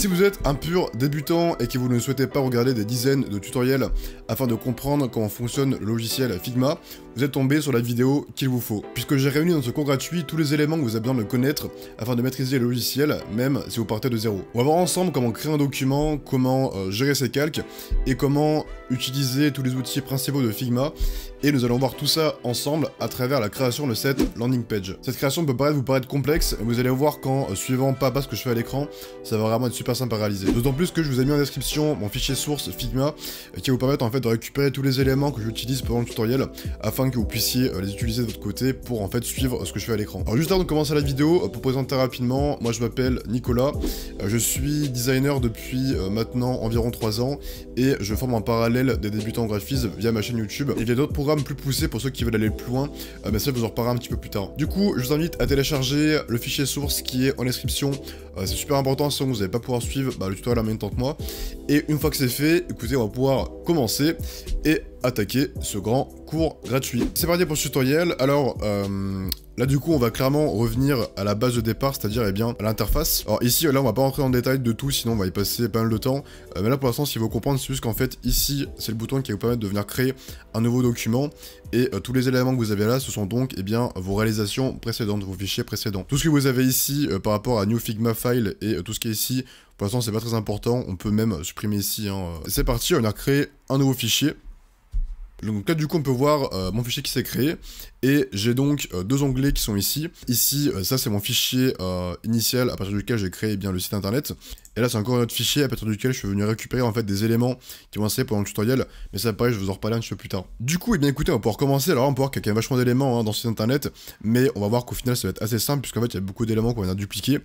Si vous êtes un pur débutant et que vous ne souhaitez pas regarder des dizaines de tutoriels afin de comprendre comment fonctionne le logiciel Figma, vous êtes tombé sur la vidéo qu'il vous faut, puisque j'ai réuni dans ce cours gratuit tous les éléments que vous avez besoin de connaître afin de maîtriser le logiciel, même si vous partez de zéro. On va voir ensemble comment créer un document, comment euh, gérer ses calques, et comment utiliser tous les outils principaux de Figma, et nous allons voir tout ça ensemble à travers la création de cette landing page. Cette création peut paraître vous paraître complexe, vous allez voir qu'en euh, suivant pas à pas ce que je fais à l'écran, ça va vraiment être super simple à réaliser. D'autant plus que je vous ai mis en description mon fichier source Figma, euh, qui va vous permettre en fait de récupérer tous les éléments que j'utilise pendant le tutoriel, afin que vous puissiez euh, les utiliser de votre côté pour en fait suivre ce que je fais à l'écran. Alors juste avant de commencer la vidéo, pour présenter rapidement, moi je m'appelle Nicolas, je suis designer depuis maintenant environ 3 ans, et je forme en parallèle des débutants en graphisme via ma chaîne YouTube, y a d'autres programmes plus poussé pour ceux qui veulent aller plus loin, euh, mais ça, vous en reparlerai un petit peu plus tard. Du coup, je vous invite à télécharger le fichier source qui est en description. Euh, c'est super important, sinon vous n'allez pas pouvoir suivre bah, le tutoriel en même temps que moi. Et une fois que c'est fait, écoutez, on va pouvoir commencer et attaquer ce grand cours gratuit. C'est parti pour ce tutoriel. Alors, euh, Là, du coup, on va clairement revenir à la base de départ, c'est-à-dire, eh bien, à l'interface. Alors ici, là, on va pas rentrer en détail de tout, sinon on va y passer pas mal de temps. Euh, mais là, pour l'instant, ce qu'il faut comprendre, c'est juste qu'en fait, ici, c'est le bouton qui va vous permettre de venir créer un nouveau document. Et euh, tous les éléments que vous avez là, ce sont donc, eh bien, vos réalisations précédentes, vos fichiers précédents. Tout ce que vous avez ici euh, par rapport à New Figma File et tout ce qui est ici, pour l'instant, c'est pas très important. On peut même supprimer ici. Hein, c'est parti, on a créé un nouveau fichier. Donc là, du coup, on peut voir mon fichier qui s'est créé. Et j'ai donc euh, deux onglets qui sont ici. Ici, euh, ça c'est mon fichier euh, initial à partir duquel j'ai créé eh bien le site internet. Et là c'est encore un autre fichier à partir duquel je suis venu récupérer en fait des éléments qui vont servir pendant le tutoriel. Mais ça pareil, je vous en reparler un petit peu plus tard. Du coup, et eh bien écoutez, on va pouvoir commencer. Alors on peut voir qu'il y a quand même vachement d'éléments hein, dans ce site internet. Mais on va voir qu'au final ça va être assez simple puisqu'en fait il y a beaucoup d'éléments qu'on vient dupliquer.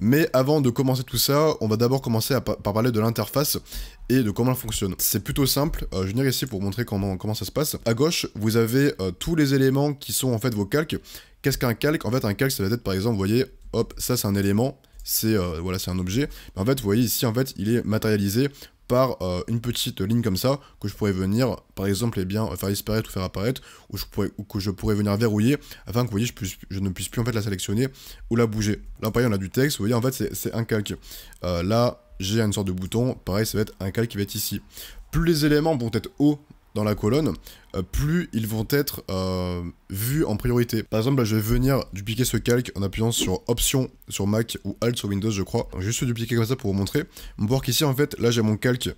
Mais avant de commencer tout ça, on va d'abord commencer à par parler de l'interface et de comment elle fonctionne. C'est plutôt simple. je vais venir ici pour vous montrer comment, comment ça se passe. À gauche, vous avez tous les éléments qui sont en fait vos calques. Qu'est-ce qu'un calque En fait, un calque, ça va être par exemple, vous voyez, hop, ça c'est un élément, c'est euh, voilà, c'est un objet. en fait, vous voyez ici, en fait, il est matérialisé par euh, une petite ligne comme ça que je pourrais venir, par exemple, et eh bien faire disparaître ou faire apparaître, ou, je pourrais, ou que je pourrais venir verrouiller afin que vous voyez, je, puisse, je ne puisse plus en fait la sélectionner ou la bouger. Là, pareil on a du texte, vous voyez, en fait, c'est un calque. Euh, là, j'ai une sorte de bouton, pareil, ça va être un calque qui va être ici. Plus les éléments vont être hauts dans la colonne, euh, plus ils vont être euh, vus en priorité. Par exemple, là, je vais venir dupliquer ce calque en appuyant sur Option sur Mac ou Alt sur Windows, je crois. juste dupliquer comme ça pour vous montrer. On voit voir qu'ici, en fait, là, j'ai mon calque,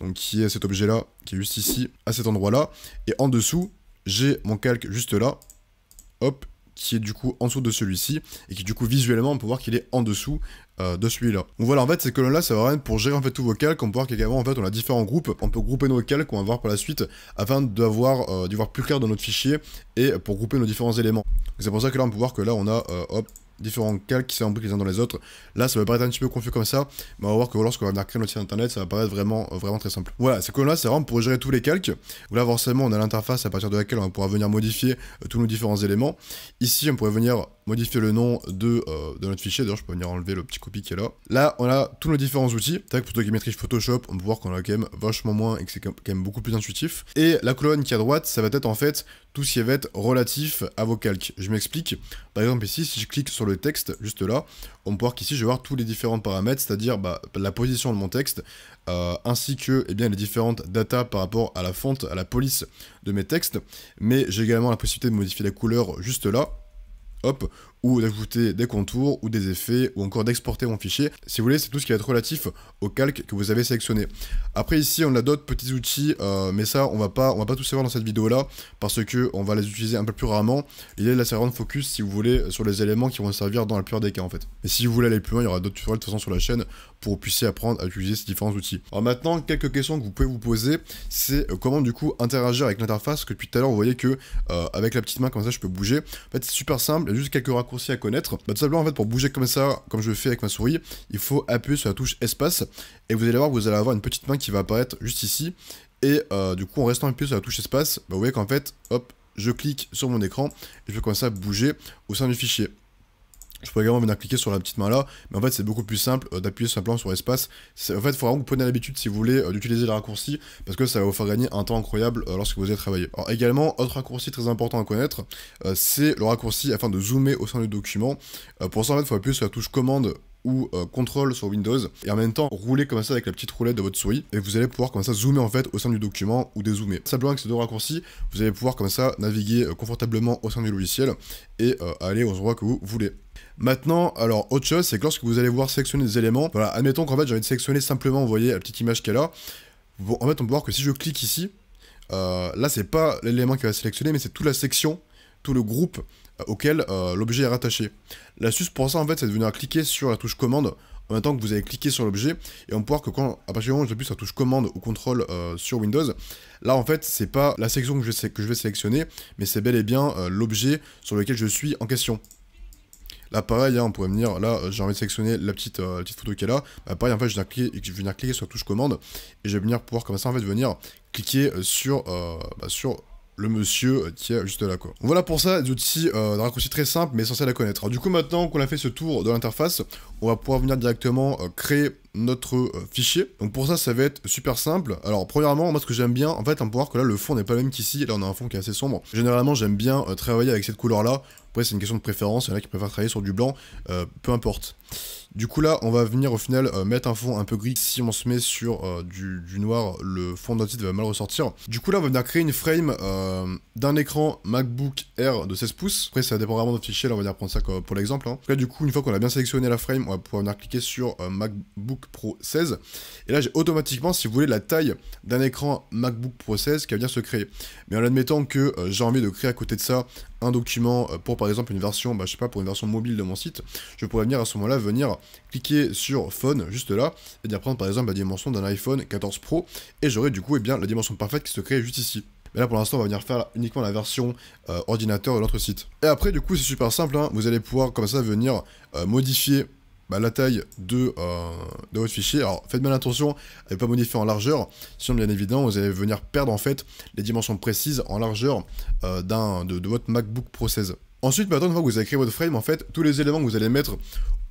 donc qui est cet objet-là, qui est juste ici, à cet endroit-là. Et en dessous, j'ai mon calque juste là. Hop, qui est du coup en dessous de celui-ci, et qui du coup visuellement on peut voir qu'il est en dessous euh, de celui-là. Donc voilà en fait ces colonnes là ça va rien pour gérer en fait tout vos calques, on peut voir en fait on a différents groupes, on peut grouper nos calques qu'on va voir par la suite afin d'avoir euh, d'y voir plus clair dans notre fichier et pour grouper nos différents éléments. C'est pour ça que là on peut voir que là on a euh, hop différents calques qui s'imbriquent les uns dans les autres. Là, ça va paraître un petit peu confus comme ça, mais on va voir que lorsqu'on va venir créer notre site internet, ça va paraître vraiment, euh, vraiment très simple. Voilà, c'est comme là c'est vraiment pour gérer tous les calques. là, forcément, on a l'interface à partir de laquelle on pourra venir modifier euh, tous nos différents éléments. Ici, on pourrait venir modifier le nom de, euh, de notre fichier. D'ailleurs, je peux venir enlever le petit copy qui est là. Là, on a tous nos différents outils. Tac, plutôt qu'il Photoshop, on peut voir qu'on a quand même vachement moins et que c'est quand même beaucoup plus intuitif. Et la colonne qui est à droite, ça va être en fait tout ce qui va être relatif à vos calques. Je m'explique. Par exemple, ici, si je clique sur le texte, juste là, on peut voir qu'ici, je vais voir tous les différents paramètres, c'est-à-dire bah, la position de mon texte, euh, ainsi que et eh bien, les différentes datas par rapport à la fonte, à la police de mes textes. Mais j'ai également la possibilité de modifier la couleur juste là hop, ou d'ajouter des contours ou des effets ou encore d'exporter mon fichier. Si vous voulez, c'est tout ce qui va être relatif au calque que vous avez sélectionné. Après ici, on a d'autres petits outils, euh, mais ça, on va pas, on va pas tous savoir dans cette vidéo là parce que on va les utiliser un peu plus rarement. L'idée de la vraiment de focus si vous voulez sur les éléments qui vont servir dans la plupart des cas en fait. Et si vous voulez aller plus loin, il y aura d'autres tutoriels de toute façon sur la chaîne pour que vous puissiez apprendre à utiliser ces différents outils. Alors maintenant, quelques questions que vous pouvez vous poser, c'est euh, comment du coup interagir avec l'interface que depuis tout à l'heure, vous voyez que euh, avec la petite main comme ça, je peux bouger. En fait, c'est super simple, il y a juste quelques raccourcis aussi à connaître. Bah, tout simplement, en fait, pour bouger comme ça, comme je le fais avec ma souris, il faut appuyer sur la touche espace, et vous allez voir, vous allez avoir une petite main qui va apparaître juste ici, et euh, du coup, en restant appuyé sur la touche espace, bah, vous voyez qu'en fait, hop, je clique sur mon écran, et je peux commencer à bouger au sein du fichier. Je peux également venir cliquer sur la petite main là, mais en fait c'est beaucoup plus simple euh, d'appuyer simplement sur espace. En fait, il faut vraiment que vous preniez l'habitude si vous voulez euh, d'utiliser le raccourcis parce que ça va vous faire gagner un temps incroyable euh, lorsque vous allez travailler. Alors également, autre raccourci très important à connaître, c'est le raccourci afin de zoomer au sein du document. pour ça en fait, il faut appuyer sur la touche commande ou contrôle sur Windows et en même temps rouler comme ça avec la petite roulette de votre souris et vous allez pouvoir comme ça zoomer en fait au sein du document ou dézoomer. Simplement avec ces deux raccourcis, vous allez pouvoir comme ça naviguer confortablement au sein du logiciel et aller aux endroits que vous voulez. Maintenant, alors autre chose, c'est que lorsque vous allez voir sélectionner des éléments, voilà, admettons qu'en fait j'ai envie de sélectionner simplement, vous voyez la petite image qu'elle a. Bon, en fait, on peut voir que si je clique ici, euh, là c'est pas l'élément qui va sélectionner, mais c'est toute la section, tout le groupe euh, auquel euh, l'objet est rattaché. L'astuce pour ça, en fait, c'est de venir cliquer sur la touche commande en même temps que vous avez cliqué sur l'objet, et on peut voir que quand, à partir du moment où j'appuie sur la touche commande ou contrôle sur Windows, là en fait c'est pas la section que je, sais, que je vais sélectionner, mais c'est bel et bien l'objet sur lequel je suis en question. Là, pareil, hein, on pourrait venir, là, euh, j'ai envie de sélectionner la petite, euh, petite photo qui est là. Bah, pareil, en fait, je vais, cliquer, je venir cliquer sur la touche commande et je vais venir pouvoir, comme ça, en fait, venir cliquer euh, sur, bah, sur le monsieur qui est juste là quoi. Voilà pour ça, des outils euh, raccourci très simple mais essentiel à connaître. du coup maintenant qu'on a fait ce tour de l'interface, on va pouvoir venir directement créer notre fichier. Donc pour ça, ça va être super simple. Alors premièrement, moi ce que j'aime bien, en fait, on peut voir que là le fond n'est pas le même qu'ici. Là on a un fond qui est assez sombre. Généralement, j'aime bien travailler avec cette couleur là après, c'est une question de préférence. Il y en a qui préfèrent travailler sur du blanc, euh, peu importe. Du coup là, on va venir au final euh, mettre un fond un peu gris. Si on se met sur euh, du, noir, le fond de notre site va mal ressortir. Du coup là, on va venir créer une frame euh, d'un écran MacBook Air de 16 pouces. Après, ça dépend vraiment de notre fichier, là on va venir prendre ça pour l'exemple. Là hein. du coup, une fois qu'on a bien sélectionné la frame, on va pouvoir venir cliquer sur MacBook Pro 16. Et là, j'ai automatiquement, si vous voulez, la taille d'un écran MacBook Pro 16 qui va venir se créer. Mais en admettant que j'ai envie de créer à côté de ça un document pour par exemple une version, bah, je sais pas, pour une version mobile de mon site, je pourrais venir à ce moment-là venir cliquer sur phone juste là et bien prendre par exemple la dimension d'un iPhone 14 Pro et j'aurai du coup et eh bien, la dimension parfaite qui se crée juste ici. Mais là pour l'instant on va venir faire uniquement la version euh, ordinateur de notre site. Et après du coup c'est super simple, hein. vous allez pouvoir comme ça venir euh, modifier bah, la taille de, euh, de, votre fichier. Alors faites bien attention à ne pas modifier en largeur, sinon bien évidemment vous allez venir perdre en fait les dimensions précises en largeur de, de votre MacBook Pro 16. Ensuite, maintenant, une fois que vous avez créé votre frame, en fait, tous les éléments que vous allez mettre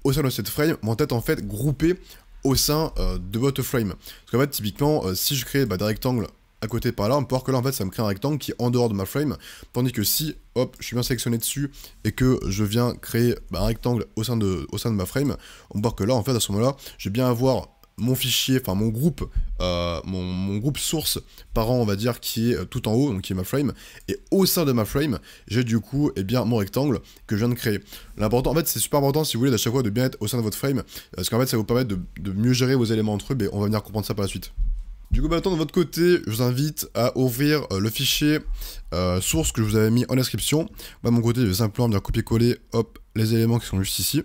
au sein de cette frame vont être en fait groupés au sein euh, de votre frame. Parce qu'en fait, typiquement, euh, si je crée bah, des rectangles à côté par là, on peut voir que là, en fait, ça me crée un rectangle qui est en dehors de ma frame, tandis que si, hop, je suis bien sélectionné dessus et que je viens créer bah, un rectangle au sein, de, au sein de ma frame, on peut voir que là, en fait, à ce moment-là, je vais bien avoir mon fichier, enfin mon groupe, euh, mon, groupe source parent, on va dire, qui est euh, tout en haut, donc qui est ma frame. Et au sein de ma frame, j'ai du coup, et eh bien, mon rectangle que je viens de créer. L'important, en fait, c'est super important si vous voulez à chaque fois de bien être au sein de votre frame, parce qu'en fait, ça vous permet de, mieux gérer vos éléments entre eux. Mais on va venir comprendre ça par la suite. Du coup, maintenant de votre côté, je vous invite à ouvrir euh, le fichier source que je vous avais mis en description. Moi, de mon côté, je vais simplement bien copier-coller, hop, les éléments qui sont juste ici.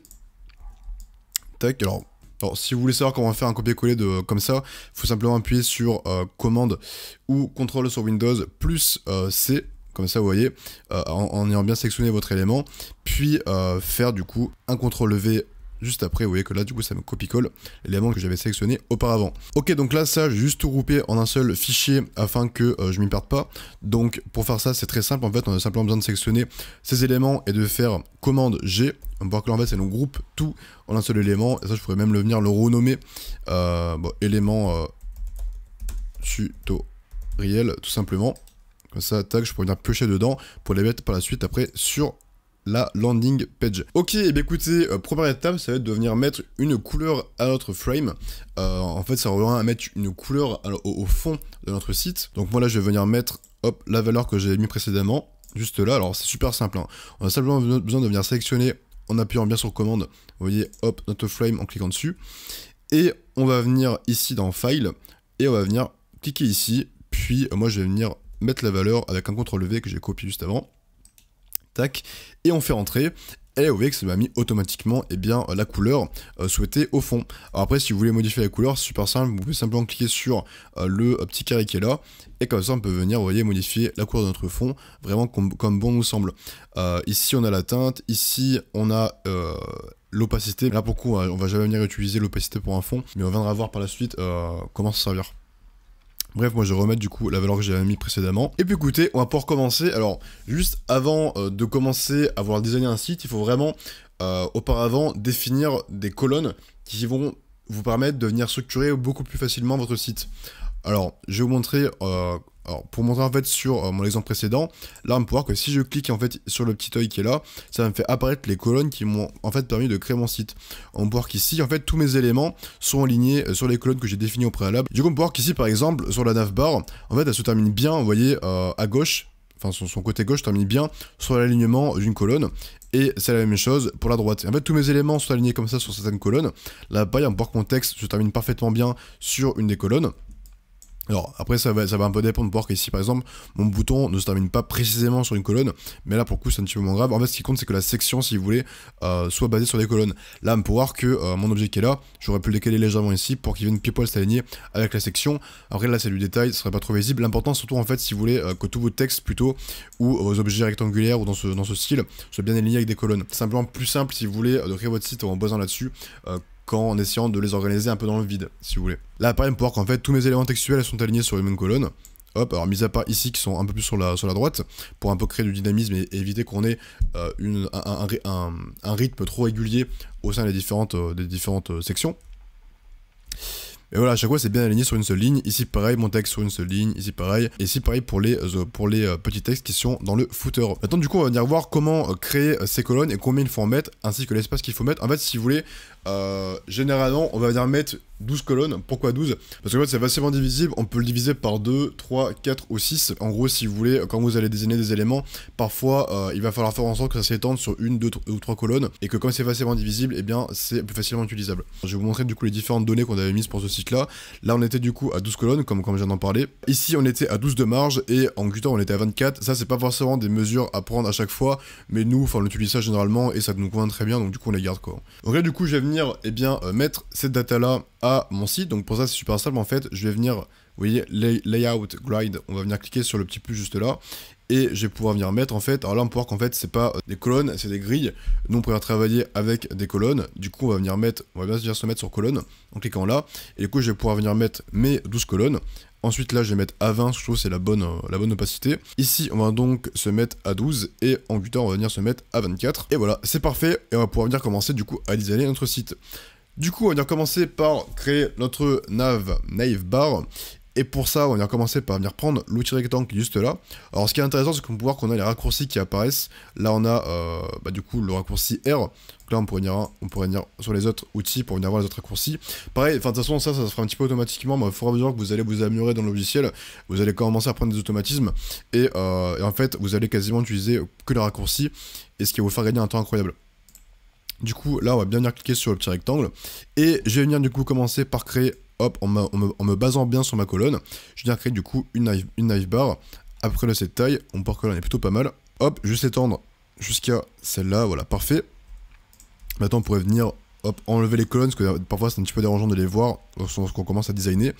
Tac, alors alors, si vous voulez savoir comment faire un copier-coller de comme ça, il faut simplement appuyer sur euh, commande ou contrôle sur Windows plus euh, C, comme ça vous voyez, euh, en, en, ayant bien sélectionné votre élément, puis faire du coup un contrôle V juste après. Vous voyez que là, du coup, ça me copie-colle l'élément que j'avais sélectionné auparavant. Ok, donc là, ça, j'ai juste tout groupé en un seul fichier afin que euh, je m'y perde pas. Donc, pour faire ça, c'est très simple. En fait, on a simplement besoin de sélectionner ces éléments et de faire commande G. On voir que là, en fait, c'est nous groupe tout en un seul élément. Et ça, je pourrais même le venir le renommer euh, bon, élément euh, tutoriel, tout simplement. Comme ça, tac, je pourrais venir piocher dedans pour les mettre par la suite après sur la landing page. Ok, et eh bien écoutez, euh, première étape, ça va être de venir mettre une couleur à notre frame. Euh, en fait, ça revient à mettre une couleur au, fond de notre site. Donc moi là, je vais venir mettre hop, la valeur que j'avais mis précédemment, juste là. Alors c'est super simple, hein. on a simplement besoin de venir sélectionner en appuyant bien sur commande. Vous voyez, hop, notre frame en cliquant dessus. Et on va venir ici dans File, et on va venir cliquer ici. Puis moi, je vais venir mettre la valeur avec un CTRL V que j'ai copié juste avant et on fait rentrer, et vous ça m'a mis automatiquement et eh bien, euh, la couleur euh, souhaitée au fond. Alors après, si vous voulez modifier la couleur, c'est super simple, vous pouvez simplement cliquer sur euh, le petit carré qui est là, et comme ça, on peut venir, vous voyez, modifier la couleur de notre fond, vraiment comme, bon nous semble. ici, on a la teinte, ici, on a l'opacité. Là, pour coup, on va jamais venir utiliser l'opacité pour un fond, mais on viendra voir par la suite comment ça servir. Bref, moi je vais remettre du coup la valeur que j'avais mis précédemment. Et puis écoutez, on va pouvoir commencer. Alors, juste avant euh, de commencer à voir designer un site, il faut vraiment euh, auparavant définir des colonnes qui vont vous permettre de venir structurer beaucoup plus facilement votre site. Alors, je vais vous montrer euh, alors, pour montrer en fait sur euh, mon exemple précédent, là on peut voir que si je clique en fait sur le petit œil qui est là, ça me fait apparaître les colonnes qui m'ont en fait permis de créer mon site. On peut voir qu'ici en fait tous mes éléments sont alignés euh, sur les colonnes que j'ai définies au préalable. Du coup on peut voir qu'ici par exemple sur la navbar, en fait elle se termine bien, vous voyez, euh, à gauche, enfin son, côté gauche termine bien sur l'alignement d'une colonne et c'est la même chose pour la droite. En fait, tous mes éléments sont alignés comme ça sur certaines colonnes. Là, pareil, que mon contexte se termine parfaitement bien sur une des colonnes. Alors après ça va, un peu dépendre voir que ici par exemple mon bouton ne se termine pas précisément sur une colonne, mais là pour coup c'est un petit peu moins grave. En fait ce qui compte c'est que la section si vous voulez euh, soit basée sur des colonnes. Là pour voir que euh, mon objet qui est là, j'aurais pu le décaler légèrement ici pour qu'il vienne pile poil s'aligner avec la section. Après là c'est du détail, ce serait pas trop visible. L'important surtout en fait si vous voulez euh, que tous vos textes plutôt ou vos objets rectangulaires ou dans ce, dans ce style soient bien alignés avec des colonnes. Simplement plus simple si vous voulez de créer votre site en basant là-dessus qu'en essayant de les organiser un peu dans le vide, si vous voulez. Là, pareil, on peut voir qu'en fait, tous mes éléments textuels sont alignés sur une même colonne. Hop, alors mis à part ici qui sont un peu plus sur la, sur la droite, pour un peu créer du dynamisme et éviter qu'on ait euh, une, un, rythme trop régulier au sein des différentes, euh, des différentes euh, sections. Et voilà, à chaque fois c'est bien aligné sur une seule ligne. Ici pareil, mon texte sur une seule ligne. Ici pareil. Et ici pareil pour les, pour les petits textes qui sont dans le footer. Maintenant du coup on va venir voir comment créer ces colonnes et combien il faut en mettre, ainsi que l'espace qu'il faut mettre. En fait si vous voulez, euh, généralement, on va venir mettre 12 colonnes. Pourquoi 12 Parce que en fait, c'est facilement divisible. On peut le diviser par 2, 3, 4 ou 6. En gros, si vous voulez, quand vous allez désigner des éléments, parfois, euh, il va falloir faire en sorte que ça s'étende sur une, deux, ou trois colonnes. Et que comme c'est facilement divisible, et eh bien, c'est plus facilement utilisable. Je vais vous montrer du coup les différentes données qu'on avait mises pour ce site-là. Là, on était du coup à 12 colonnes, comme, comme je viens d'en Ici, on était à 12 de marge et en Qt, on était à 24. Ça, c'est pas forcément des mesures à prendre à chaque fois. Mais nous, on utilise ça généralement et ça nous convient très bien. Donc, du coup, on les garde quoi. Ok, du coup, j'ai vais et eh bien, euh, mettre cette data-là à mon site. Donc pour ça, c'est super simple en fait. Je vais venir, vous voyez, layout, glide. On va venir cliquer sur le petit plus juste là. Et je vais pouvoir venir mettre en fait, alors là on peut voir qu'en fait c'est pas euh, des colonnes, c'est des grilles. Nous on pourrait travailler avec des colonnes. Du coup on va venir mettre, on va bien se mettre sur colonne en cliquant là. Et du coup je vais pouvoir venir mettre mes 12 colonnes. Ensuite là je vais mettre à 20, je trouve c'est la bonne, euh, la bonne opacité. Ici on va donc se mettre à 12 et en butant on va venir se mettre à 24. Et voilà, c'est parfait et on va pouvoir venir commencer du coup à designer notre site. Du coup, on va venir commencer par créer notre nav, nave bar. Et pour ça, on va commencer par venir prendre l'outil rectangle juste là. Alors ce qui est intéressant, c'est qu'on peut voir qu'on a les raccourcis qui apparaissent. Là, on a euh, bah, du coup le raccourci R. Donc là, on pourrait, venir, on pourrait venir sur les autres outils pour venir voir les autres raccourcis. Pareil, de toute façon, ça, ça se fera un petit peu automatiquement, mais faudra fur que vous allez vous améliorer dans le logiciel, vous allez commencer à prendre des automatismes. Euh, et, en fait, vous allez quasiment utiliser que les raccourcis, et ce qui va vous faire gagner un temps incroyable. Du coup, là, on va bien venir cliquer sur le petit rectangle. Et je vais venir du coup commencer par créer hop, en, me, basant bien sur ma colonne, je viens créer du coup une knife, bar. Après là, cette taille, mon port colonne est plutôt pas mal. Hop, juste étendre jusqu'à celle-là, voilà, parfait. Maintenant, on pourrait venir hop, enlever les colonnes, parce que euh, parfois c'est un petit peu dérangeant de les voir lorsqu'on commence à designer.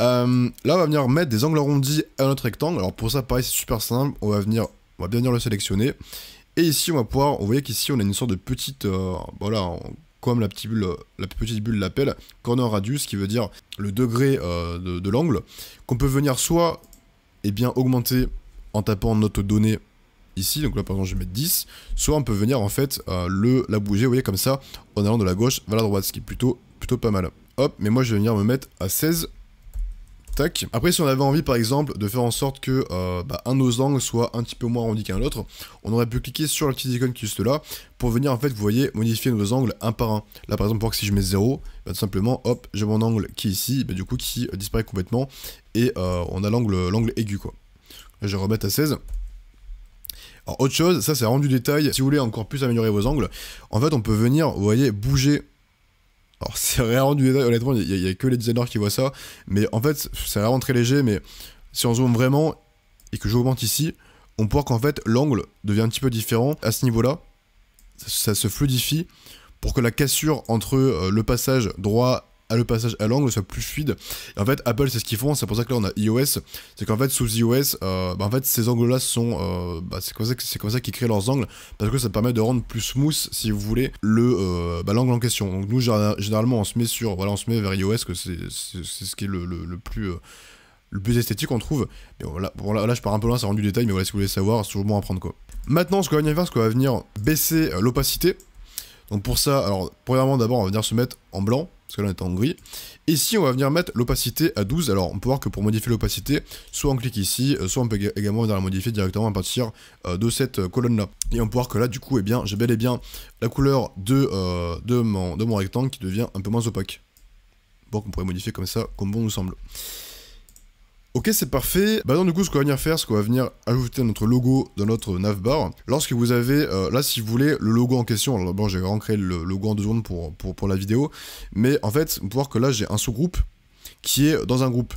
Euh, là, on va venir mettre des angles arrondis à notre rectangle. Alors pour ça, pareil, c'est super simple. On va venir, on va bien venir le sélectionner. Et ici, on va pouvoir, vous voyez qu'ici, on a une sorte de petite, euh, voilà, comme la, petite bulle, la petite bulle l'appelle, corner radius, qui veut dire le degré euh, de, l'angle, qu'on peut venir soit eh bien, augmenter en tapant notre donnée ici, donc là par exemple je vais mettre 10, soit on peut venir en fait euh, le, la bouger, vous voyez comme ça, en allant de la gauche vers la droite, ce qui est plutôt, plutôt pas mal. Hop, mais moi je vais venir me mettre à 16, après, si on avait envie, par exemple, de faire en sorte que euh, bah, un de nos angles soit un petit peu moins arrondi qu'un l'autre, on aurait pu cliquer sur la petite icône qui est juste là, pour venir, en fait, vous voyez, modifier nos angles un par un. Là, par exemple, pour que si je mets 0, bah, tout simplement, hop, j'ai mon angle qui est ici, bah, du coup, qui disparaît complètement, et euh, on a l'angle aigu, quoi. Là, je vais remettre à 16. Alors, autre chose, ça c'est rendu détail, si vous voulez encore plus améliorer vos angles, en fait on peut venir, vous voyez, bouger alors, c'est vraiment du détail, honnêtement, il n'y a, que les designers qui voient ça. Mais en fait, c'est vraiment très léger. Mais si on zoome vraiment et que j'augmente ici, on peut qu'en fait, l'angle devient un petit peu différent à ce niveau-là. Ça, se fluidifie pour que la cassure entre euh, le passage droit le passage à l'angle soit plus fluide. en fait, Apple, c'est ce qu'ils font, c'est pour ça que là on a iOS, c'est qu'en fait, sous iOS, euh, bah, en fait, ces angles-là sont. Euh, bah, c'est comme ça, qu'ils créent leurs angles, parce que ça permet de rendre plus smooth, si vous voulez, le euh, bah, l'angle en question. Donc nous, généralement, on se met sur. Voilà, on se met vers iOS, que c'est ce qui est le, le, plus euh, le plus esthétique on trouve. Mais bon, là, je pars un peu loin, ça rend du détail, mais voilà, si vous voulez savoir, c'est toujours bon à prendre quoi. Maintenant, ce qu'on va venir faire, c'est qu'on va venir baisser l'opacité. Donc pour ça, alors, premièrement, d'abord, on va venir se mettre en blanc parce que là on est en gris. Et ici on va venir mettre l'opacité à 12, alors on peut voir que pour modifier l'opacité, soit on clique ici, euh, soit on peut également venir la modifier directement à partir euh, de cette euh, colonne là. Et on peut voir que là du coup, eh bien, j'ai bel et bien la couleur de, de, mon, rectangle qui devient un peu moins opaque. Bon, on pourrait modifier comme ça, comme bon nous semble. Ok, c'est parfait. Bah donc du coup, ce qu'on va venir faire, c'est qu'on va venir ajouter notre logo dans notre navbar. Lorsque vous avez, euh, là, si vous voulez, le logo en question. Alors bon, j'ai vraiment créé le logo en deux secondes pour, pour, la vidéo. Mais en fait, vous pouvez voir que là, j'ai un sous-groupe qui est dans un groupe.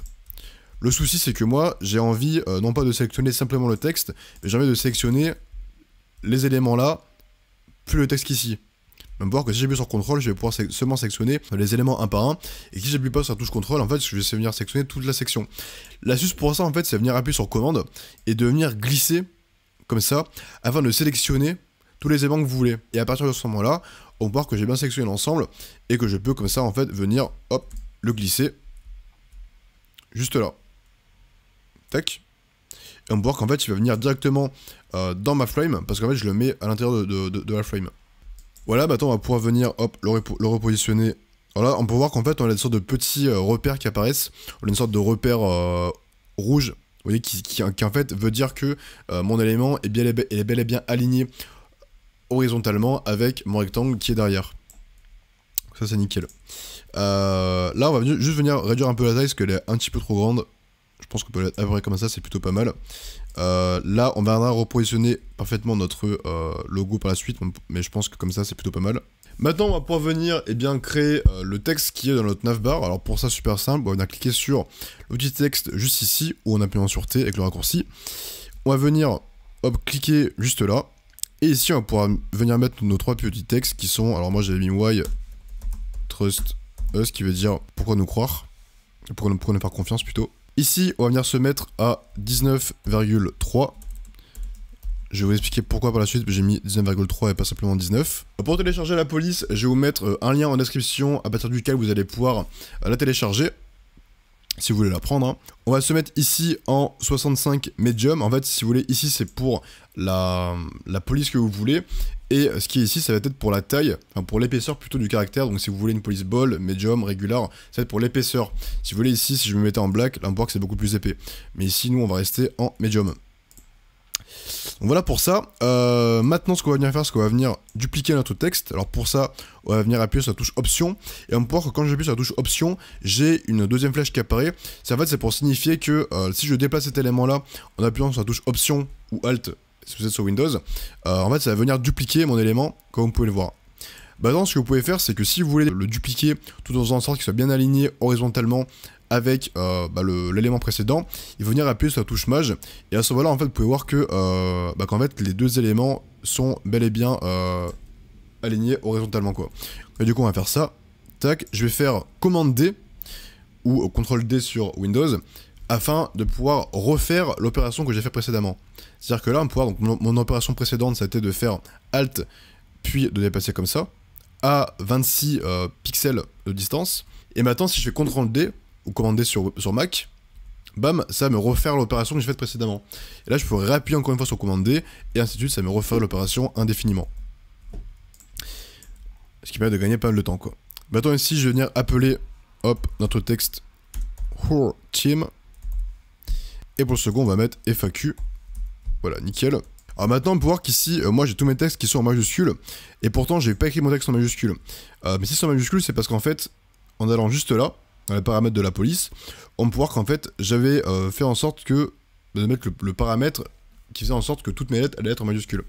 Le souci, c'est que moi, j'ai envie, euh, non pas de sélectionner simplement le texte, mais j'ai envie de sélectionner les éléments là, plus le texte qu'ici. On va voir que si j'appuie sur contrôle, je vais pouvoir seulement sectionner euh, les éléments un par un. Et si j'appuie pas sur la touche contrôle, en fait, je vais venir sectionner toute la section. L'astuce pour ça, en fait, c'est venir appuyer sur commande et de venir glisser comme ça afin de sélectionner tous les éléments que vous voulez. Et à partir de ce moment-là, on va voir que j'ai bien sélectionné l'ensemble et que je peux comme ça, en fait, venir, hop, le glisser juste là. Tac. Et on va voir qu'en fait, il va venir directement euh, dans ma frame parce qu'en fait, je le mets à l'intérieur de la frame. Voilà, maintenant bah on va pouvoir venir, hop, le, repositionner. Voilà, on peut voir qu'en fait on a une sorte de petits repère euh, repères qui apparaissent. On a une sorte de repère euh, rouge, vous voyez, qui, en fait veut dire que euh, mon élément est, bien, bel et bien aligné horizontalement avec mon rectangle qui est derrière. Ça c'est nickel. là on va juste venir réduire un peu la taille parce qu'elle est un petit peu trop grande. Je pense qu'on peut avoir comme ça, c'est plutôt pas mal. Euh, là, on va repositionner parfaitement notre euh, logo par la suite, mais je pense que comme ça, c'est plutôt pas mal. Maintenant, on va pouvoir venir eh bien, créer euh, le texte qui est dans notre navbar. Alors pour ça, super simple, on va venir cliquer sur l'outil texte juste ici, ou en appuyant sur T avec le raccourci. On va venir hop, cliquer juste là. Et ici, on pourra venir mettre nos trois petits textes qui sont... Alors moi, j'avais mis Why Trust Us, qui veut dire pourquoi nous croire. Pourquoi nous, pourquoi nous faire confiance plutôt. Ici, on va venir se mettre à 19,3. Je vais vous expliquer pourquoi par la suite, j'ai mis 19,3 et pas simplement 19. Pour télécharger la police, je vais vous mettre euh, un lien en description à partir duquel vous allez pouvoir euh, la télécharger. Si vous voulez la prendre. Hein. On va se mettre ici en 65 medium. En fait, si vous voulez, ici c'est pour la, la police que vous voulez. Et euh, ce qui est ici, ça va être pour la taille, enfin pour l'épaisseur plutôt du caractère. Donc si vous voulez une police ball, medium, regular, ça va être pour l'épaisseur. Si vous voulez ici, si je me mettais en black, là on que c'est beaucoup plus épais. Mais ici, nous, on va rester en medium. Donc voilà pour ça. Euh, maintenant, ce qu'on va venir faire, c'est qu'on va venir dupliquer notre texte. Alors pour ça, on va venir appuyer sur la touche Option. Et on peut voir que quand j'appuie sur la touche Option, j'ai une deuxième flèche qui apparaît. Ça, en fait, c'est pour signifier que euh, si je déplace cet élément-là en appuyant sur la touche Option ou Alt si vous êtes sur Windows, euh, en fait ça va venir dupliquer mon élément comme vous pouvez le voir. Maintenant bah, ce que vous pouvez faire c'est que si vous voulez le dupliquer tout en faisant en sorte qu'il soit bien aligné horizontalement avec euh, bah, l'élément précédent, il faut venir appuyer sur la touche Maj, et à ce moment-là en fait vous pouvez voir que euh, bah, fait les deux éléments sont bel et bien alignés horizontalement quoi. du coup on va faire ça, tac, je vais faire commande D ou CTRL D sur Windows afin de pouvoir refaire l'opération que j'ai fait précédemment. C'est-à-dire que là, on mon, opération précédente, ça a été de faire Alt, puis de dépasser comme ça, à 26 euh, pixels de distance. Et maintenant, si je fais CTRL-D, ou CMD D sur, Mac, bam, ça me refaire l'opération que j'ai faite précédemment. Et là, je pourrais réappuyer encore une fois sur commande D, et ainsi de suite, ça me refaire l'opération indéfiniment. Ce qui permet de gagner pas mal de temps, quoi. Maintenant, ici, je vais venir appeler, hop, notre texte, Team. Et pour le second, on va mettre FAQ voilà, nickel. Alors maintenant, on peut voir qu'ici, euh, moi j'ai tous mes textes qui sont en majuscule, et pourtant j'ai pas écrit mon texte en majuscule. Euh, mais si c'est en majuscule, c'est parce qu'en fait, en allant juste là, dans les paramètres de la police, on peut voir qu'en fait, j'avais euh, fait en sorte que, de mettre le, le, paramètre qui faisait en sorte que toutes mes lettres allaient être en majuscule.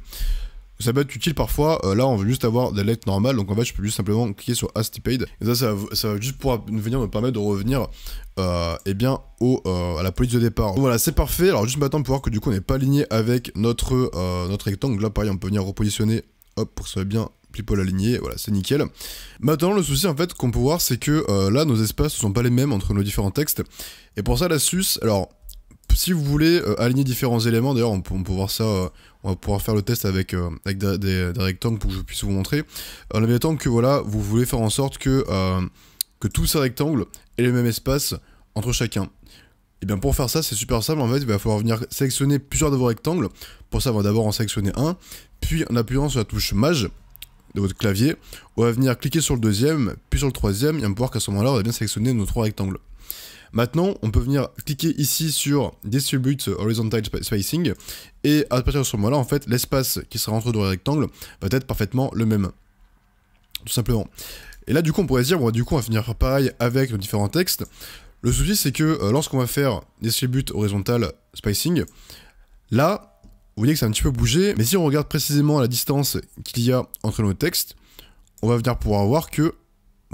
Ça peut être utile parfois, euh, là on veut juste avoir des lettres normales, donc en fait je peux juste simplement cliquer sur Astipaid. et ça, ça, va juste pouvoir venir me permettre de revenir euh, eh bien au, euh, à la police de départ. Donc voilà, c'est parfait, alors juste maintenant pour voir que du coup on n'est pas aligné avec notre, notre rectangle, là pareil on peut venir repositionner, hop, pour que ça soit bien people aligné », voilà, c'est nickel. Maintenant, le souci en fait qu'on peut voir, c'est que là, nos espaces ne sont pas les mêmes entre nos différents textes. Et pour ça, la alors, si vous voulez aligner différents éléments, d'ailleurs, on, peut voir ça, on va pouvoir faire le test avec, euh, des, rectangles pour que je puisse vous montrer. En euh, temps que voilà, vous voulez faire en sorte que, euh, que tous ces rectangles aient le même espace entre chacun. Et eh bien pour faire ça, c'est super simple en fait, il va falloir venir sélectionner plusieurs de vos rectangles. Pour ça, on va d'abord en sélectionner un, puis en appuyant sur la touche Maj de votre clavier, on va venir cliquer sur le deuxième, puis sur le troisième, et on va voir qu'à ce moment-là, on va bien sélectionner nos trois rectangles. Maintenant, on peut venir cliquer ici sur Distribute Horizontal Spacing, et à partir de ce moment-là, en fait, l'espace qui sera entre deux rectangles va être parfaitement le même. Tout simplement. Et là, du coup, on pourrait se dire, bon, du coup, on va finir faire pareil avec nos différents textes. Le souci, c'est que euh, lorsqu'on va faire Distribute Horizontal Spacing, là, vous voyez que ça a un petit peu bougé, mais si on regarde précisément la distance qu'il y a entre nos textes, on va venir pouvoir voir que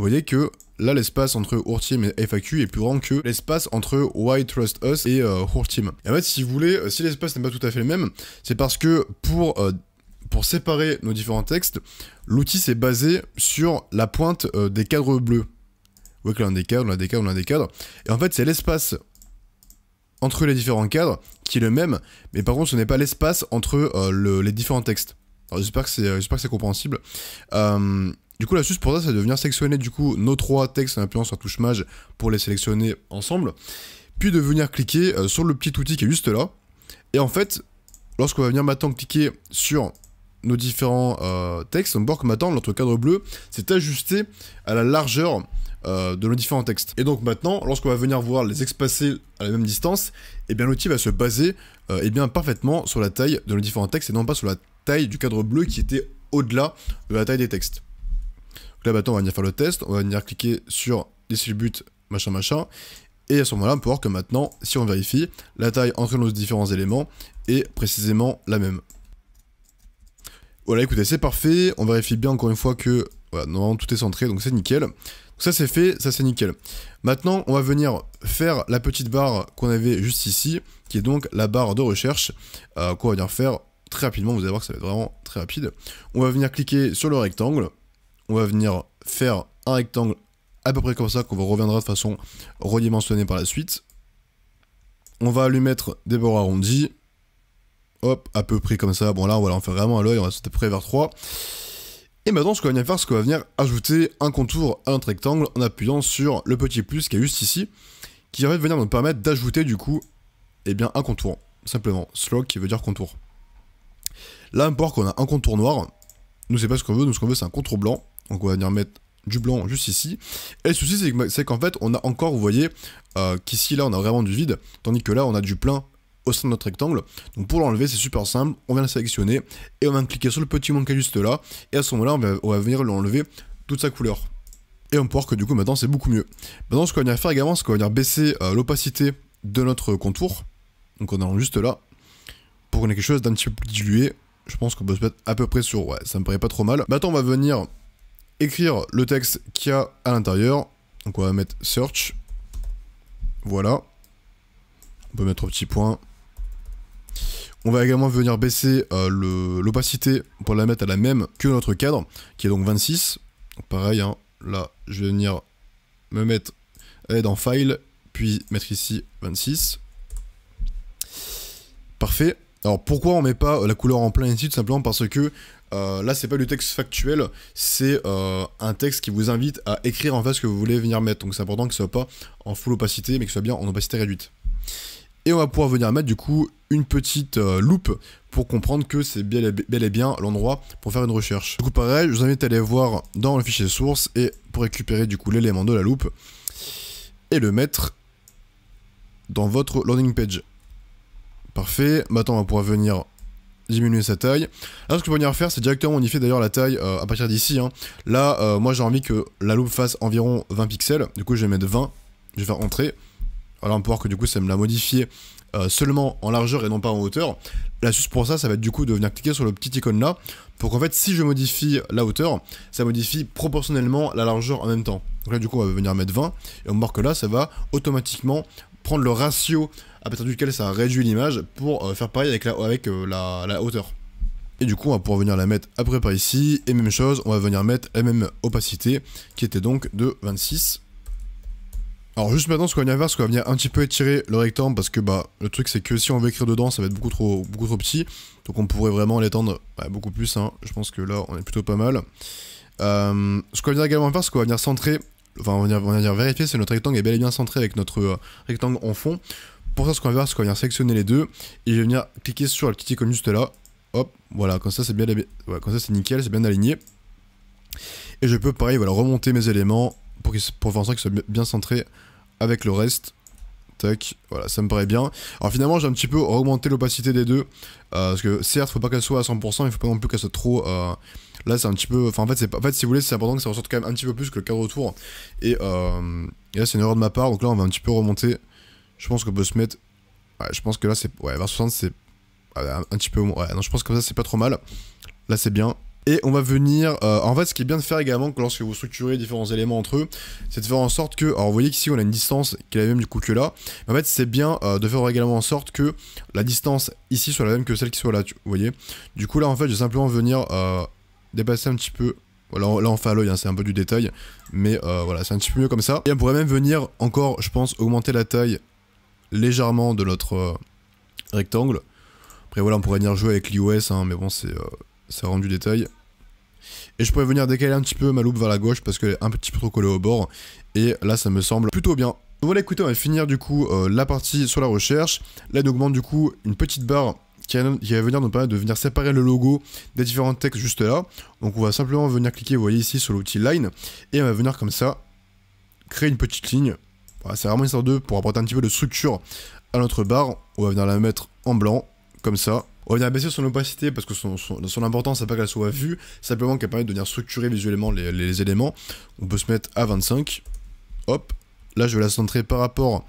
vous voyez que là l'espace entre Team et FAQ est plus grand que l'espace entre Why Trust Us et euh, Team. Et en fait, si vous voulez, euh, si l'espace n'est pas tout à fait le même, c'est parce que pour, euh, pour séparer nos différents textes, l'outil s'est basé sur la pointe euh, des cadres bleus. Vous voyez que là on a des cadres, on a des cadres, on a des cadres. Et en fait, c'est l'espace entre les différents cadres qui est le même, mais par contre, ce n'est pas l'espace entre les différents textes. j'espère que c'est compréhensible. Euh, du coup, l'astuce pour ça, c'est de venir sélectionner du coup nos trois textes en appuyant sur touche mage pour les sélectionner ensemble, puis de venir cliquer euh, sur le petit outil qui est juste là. Et en fait, lorsqu'on va venir maintenant cliquer sur nos différents euh, textes, on va que maintenant notre cadre bleu s'est ajusté à la largeur euh, de nos différents textes. Et donc maintenant, lorsqu'on va venir voir les espacer à la même distance, eh bien l'outil va se baser eh bien, parfaitement sur la taille de nos différents textes et non pas sur la taille du cadre bleu qui était au-delà de la taille des textes. Donc là, maintenant, on va venir faire le test. On va venir cliquer sur distribute machin, machin. Et à ce moment-là, on peut voir que maintenant, si on vérifie, la taille entre nos différents éléments est précisément la même. Voilà, écoutez, c'est parfait. On vérifie bien encore une fois que voilà, normalement tout est centré, donc c'est nickel. Donc ça c'est fait, ça c'est nickel. Maintenant, on va venir faire la petite barre qu'on avait juste ici, qui est donc la barre de recherche, euh, qu'on va venir faire très rapidement. Vous allez voir que ça va être vraiment très rapide. On va venir cliquer sur le rectangle on va venir faire un rectangle à peu près comme ça, qu'on reviendra de façon redimensionnée par la suite. On va lui mettre des bords arrondis. Hop, à peu près comme ça. Bon là, voilà, on fait vraiment à l'œil, on va peu près vers 3. Et maintenant, ce qu'on va venir faire, c'est qu'on va venir ajouter un contour à notre rectangle en appuyant sur le petit plus qui est juste ici, qui va venir nous permettre d'ajouter du coup, eh bien, un contour. Simplement, slog qui veut dire contour. Là, on qu'on a un contour noir. Nous, c'est pas ce qu'on veut. Nous, ce qu'on veut, c'est un contour blanc. Donc on va venir mettre du blanc juste ici. Et le souci, c'est qu'en fait, on a encore, vous voyez, euh, qu'ici, là, on a vraiment du vide, tandis que là, on a du plein au sein de notre rectangle. Donc pour l'enlever, c'est super simple, on vient le sélectionner, et on vient cliquer sur le petit manque juste là, et à ce moment-là, on, va, venir l'enlever toute sa couleur. Et on peut voir que du coup, maintenant, c'est beaucoup mieux. Maintenant, ce qu'on va venir faire également, c'est qu'on va venir baisser euh, l'opacité de notre contour, donc en allant juste là, pour qu'on ait quelque chose d'un petit peu plus dilué. Je pense qu'on peut se mettre à peu près sur, ouais, ça me paraît pas trop mal. Maintenant, on va venir écrire le texte qu'il y a à l'intérieur. Donc on va mettre search. Voilà. On peut mettre un petit point. On va également venir baisser euh, l'opacité pour la mettre à la même que notre cadre, qui est donc 26. pareil, hein. là, je vais venir me mettre dans File, puis mettre ici 26. Parfait. Alors pourquoi on met pas la couleur en plein ici Tout simplement parce que euh, là, c'est pas du texte factuel, c'est euh, un texte qui vous invite à écrire en fait ce que vous voulez venir mettre. Donc c'est important que ce soit pas en full opacité, mais que ce soit bien en opacité réduite. Et on va pouvoir venir mettre du coup une petite euh, loupe pour comprendre que c'est bel et, bel et bien l'endroit pour faire une recherche. Du coup pareil, je vous invite à aller voir dans le fichier source et pour récupérer du coup l'élément de la loupe et le mettre dans votre landing page. Parfait, maintenant on va pouvoir venir diminuer sa taille. alors ce que vous venir faire, c'est directement modifier d'ailleurs la taille euh, à partir d'ici. Hein. Là, euh, moi j'ai envie que la loupe fasse environ 20 pixels. Du coup, je vais mettre 20. Je vais faire entrer. Alors, on peut voir que du coup, ça me l'a modifié euh, seulement en largeur et non pas en hauteur. L'astuce pour ça, ça va être du coup de venir cliquer sur le petit icône là, pour qu'en fait, si je modifie la hauteur, ça modifie proportionnellement la largeur en même temps. Donc là, du coup, on va venir mettre 20, et on voit que là, ça va automatiquement prendre le ratio à partir duquel ça réduit l'image pour euh, faire pareil avec, la, avec euh, la, hauteur. Et du coup, on va pouvoir venir la mettre après par ici. Et même chose, on va venir mettre la même opacité qui était donc de 26. Alors juste maintenant, ce qu'on va venir faire, c'est qu'on va venir un petit peu étirer le rectangle parce que bah le truc c'est que si on veut écrire dedans, ça va être beaucoup trop, beaucoup trop petit. Donc on pourrait vraiment l'étendre bah, beaucoup plus. Hein. Je pense que là, on est plutôt pas mal. Euh, ce qu'on va venir également faire, c'est qu'on va venir centrer, enfin on va venir, vérifier si notre rectangle est bel et bien centré avec notre rectangle en fond. Pour ça, ce qu'on va faire, c'est qu'on va venir sélectionner les deux et je vais venir cliquer sur le petit icône juste là. Hop, voilà, comme ça c'est bien, ça c'est nickel, c'est bien aligné. Et je peux pareil, voilà, remonter mes éléments pour, pour faire en sorte qu'ils soient bien centrés avec le reste. Tac, voilà, ça me paraît bien. Alors finalement, j'ai un petit peu augmenté l'opacité des deux. Euh, parce que certes, faut pas qu'elle soit à 100%, ne faut pas non plus qu'elle soit trop... Euh, là, c'est un petit peu... Enfin, en fait, si vous voulez, c'est important que ça ressorte quand même un petit peu plus que le cadre autour. et euh, là, c'est une erreur de ma part, donc là, on va un petit peu remonter je pense qu'on peut se mettre. Ouais, je pense que là, c'est. Ouais, 20-60, c'est. Ah, un petit peu moins. Ouais, non, je pense que comme ça, c'est pas trop mal. Là, c'est bien. Et on va venir, euh, en fait ce qui est bien de faire également que lorsque vous structurez différents éléments entre eux, c'est de faire en sorte que, alors vous voyez qu'ici on a une distance qui est la même du coup que là, en fait c'est bien euh, de faire également en sorte que la distance ici soit la même que celle qui soit là, vous voyez. Du coup là en fait je vais simplement venir euh, dépasser un petit peu, voilà, là on fait à l'œil, hein, c'est un peu du détail, mais voilà c'est un petit peu mieux comme ça. Et on pourrait même venir encore je pense augmenter la taille légèrement de notre euh, rectangle. Après voilà, on pourrait venir jouer avec l'iOS, hein, mais bon, c'est ça euh, rend du détail. Et je pourrais venir décaler un petit peu ma loupe vers la gauche parce qu'elle est un petit peu trop collée au bord. Et là, ça me semble plutôt bien. Voilà, écoutez, on va finir du coup euh, la partie sur la recherche. Là, nous augmente du coup une petite barre qui qui va venir nous permettre de venir séparer le logo des différents textes juste là. Donc, on va simplement venir cliquer, vous voyez ici, sur l'outil Line. Et on va venir comme ça créer une petite ligne voilà, c'est vraiment une sorte de, pour apporter un petit peu de structure à notre barre, on va venir la mettre en blanc, comme ça. On va venir baisser son opacité parce que son, son, importance, c'est pas qu'elle soit vue, simplement qu'elle permet de venir structurer visuellement les, éléments. On peut se mettre à 25. Hop. Là, je vais la centrer par rapport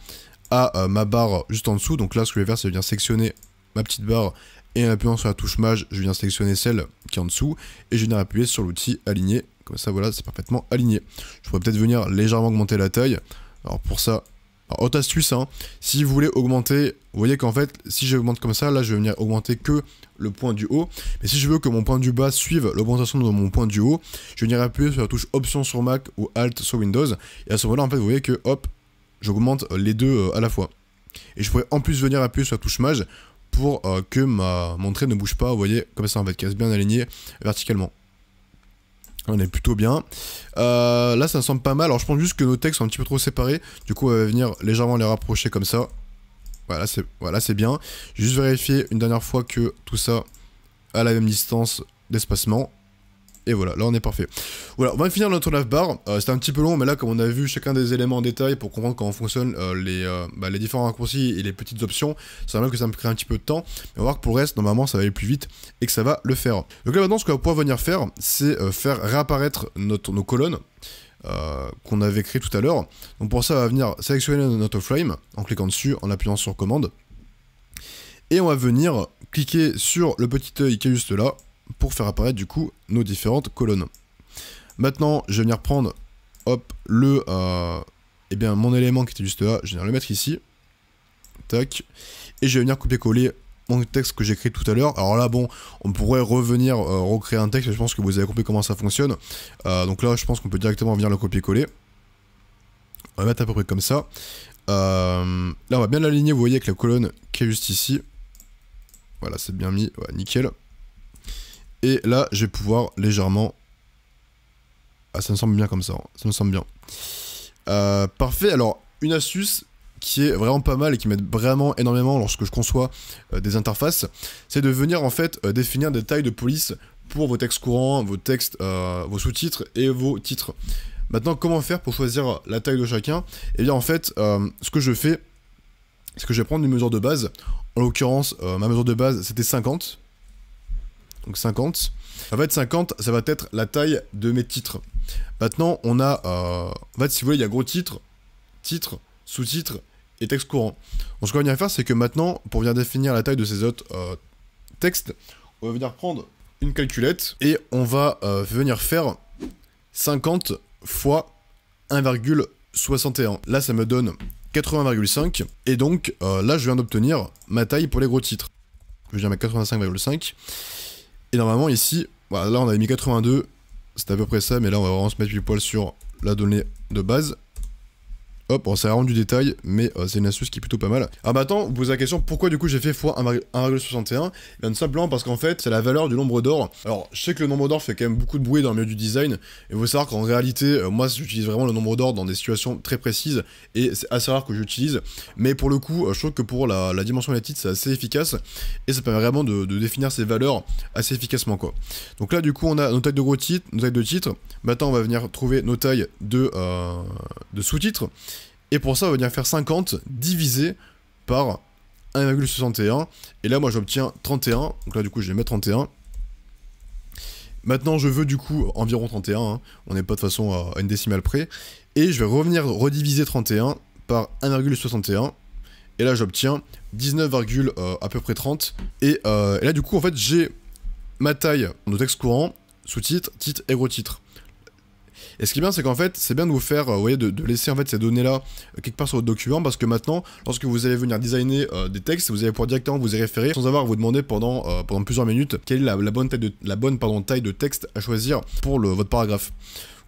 à euh, ma barre juste en dessous. Donc là, ce que je vais faire, c'est venir sélectionner ma petite barre et en appuyant sur la touche Maj, je viens sélectionner celle qui est en dessous et je viens appuyer sur l'outil aligner. Comme ça, voilà, c'est parfaitement aligné. Je pourrais peut-être venir légèrement augmenter la taille. Alors pour ça, autre astuce, hein. si vous voulez augmenter, vous voyez qu'en fait, si j'augmente comme ça, là je vais venir augmenter que le point du haut. Mais si je veux que mon point du bas suive l'augmentation de mon point du haut, je vais venir appuyer sur la touche Option sur Mac ou Alt sur Windows. Et à ce moment-là, en fait, vous voyez que hop, j'augmente les deux euh, à la fois. Et je pourrais en plus venir appuyer sur la touche Maj pour euh, que ma, mon trait ne bouge pas, vous voyez, comme ça en fait, reste bien aligné verticalement. On est plutôt bien. Euh, là, ça semble pas mal. Alors, je pense juste que nos textes sont un petit peu trop séparés. Du coup, on va venir légèrement les rapprocher comme ça. Voilà, c'est voilà, bien. juste vérifier une dernière fois que tout ça à la même distance d'espacement. Et voilà, là on est parfait. Voilà, on va finir notre nav bar. Euh, c'était un petit peu long, mais là, comme on a vu chacun des éléments en détail pour comprendre comment fonctionnent euh, euh, bah, les, différents raccourcis et les petites options, Ça normal que ça me crée un petit peu de temps. Mais on va voir que pour le reste, normalement, ça va aller plus vite et que ça va le faire. Donc là, maintenant, ce qu'on va pouvoir venir faire, c'est faire réapparaître notre, nos colonnes. qu'on avait créées tout à l'heure. Donc pour ça, on va venir sélectionner notre frame en cliquant dessus, en appuyant sur commande. Et on va venir cliquer sur le petit œil qui est juste là, pour faire apparaître du coup nos différentes colonnes. Maintenant, je vais venir prendre hop, le, euh, eh bien, mon élément qui était juste là, je vais venir le mettre ici. Tac. Et je vais venir copier-coller mon texte que j'ai écrit tout à l'heure. Alors là, bon, on pourrait revenir, euh, recréer un texte, je pense que vous avez compris comment ça fonctionne. Euh, donc là, je pense qu'on peut directement venir le copier-coller. On va mettre à peu près comme ça. là, on va bien l'aligner, vous voyez, avec la colonne qui est juste ici. Voilà, c'est bien mis, nickel. Et là, je vais pouvoir légèrement... Ah, ça me semble bien comme ça. Hein. Ça me semble bien. Euh, parfait. Alors, une astuce qui est vraiment pas mal et qui m'aide vraiment énormément lorsque je conçois euh, des interfaces, c'est de venir en fait euh, définir des tailles de police pour vos textes courants, vos textes, vos sous-titres et vos titres. Maintenant, comment faire pour choisir la taille de chacun Eh bien, en fait, ce que je fais, c'est que je vais prendre une mesure de base. En l'occurrence, ma mesure de base, c'était 50 donc 50. va être 50, ça va être la taille de mes titres. Maintenant, on a... Euh, en fait, si vous voulez, il y a gros titres, titres, sous-titres et texte courant. Donc, ce qu'on va venir faire, c'est que maintenant, pour venir définir la taille de ces autres euh, textes, on va venir prendre une calculette et on va euh, venir faire 50 fois 1,61. Là, ça me donne 80,5. Et donc, là, je viens d'obtenir ma taille pour les gros titres. Je viens mettre 85,5. Et normalement ici, voilà, bah, là on avait mis 82, c'était à peu près ça, mais là on va vraiment se mettre du poil sur la donnée de base. Hop, ça rend du détail, mais euh, c'est une astuce qui est plutôt pas mal. Ah bah attends, vous posez la question, pourquoi du coup j'ai fait x 1,61 eh Bien tout simplement parce qu'en fait, c'est la valeur du nombre d'or. Alors, je sais que le nombre d'or fait quand même beaucoup de bruit dans le milieu du design, et vous savoir qu'en réalité, euh, moi j'utilise vraiment le nombre d'or dans des situations très précises, et c'est assez rare que j'utilise, mais pour le coup, euh, je trouve que pour la, dimension des titres, c'est assez efficace, et ça permet vraiment de, définir ces valeurs assez efficacement quoi. Donc là, du coup, on a nos tailles de gros titres, nos tailles de titres, maintenant on va venir trouver nos tailles de sous-titres, et pour ça, on va venir faire 50 divisé par 1,61. Et là, moi, j'obtiens 31. Donc là, du coup, je vais mettre 31. Maintenant, je veux du coup environ 31. Hein. On n'est pas de façon à une décimale près. Et je vais revenir rediviser 31 par 1,61. Et là, j'obtiens 19, euh, à peu près 30. Et, euh, et là, du coup, en fait, j'ai ma taille de texte courant, sous-titre, titre et gros titre. Et ce qui est bien, c'est qu'en fait, c'est bien de vous faire, euh, vous voyez, de, laisser en fait ces données-là euh, quelque part sur votre document, parce que maintenant, lorsque vous allez venir designer euh, des textes, vous allez pouvoir directement vous y référer sans avoir à vous demander pendant, plusieurs minutes quelle est la, bonne, taille de, texte à choisir pour votre paragraphe.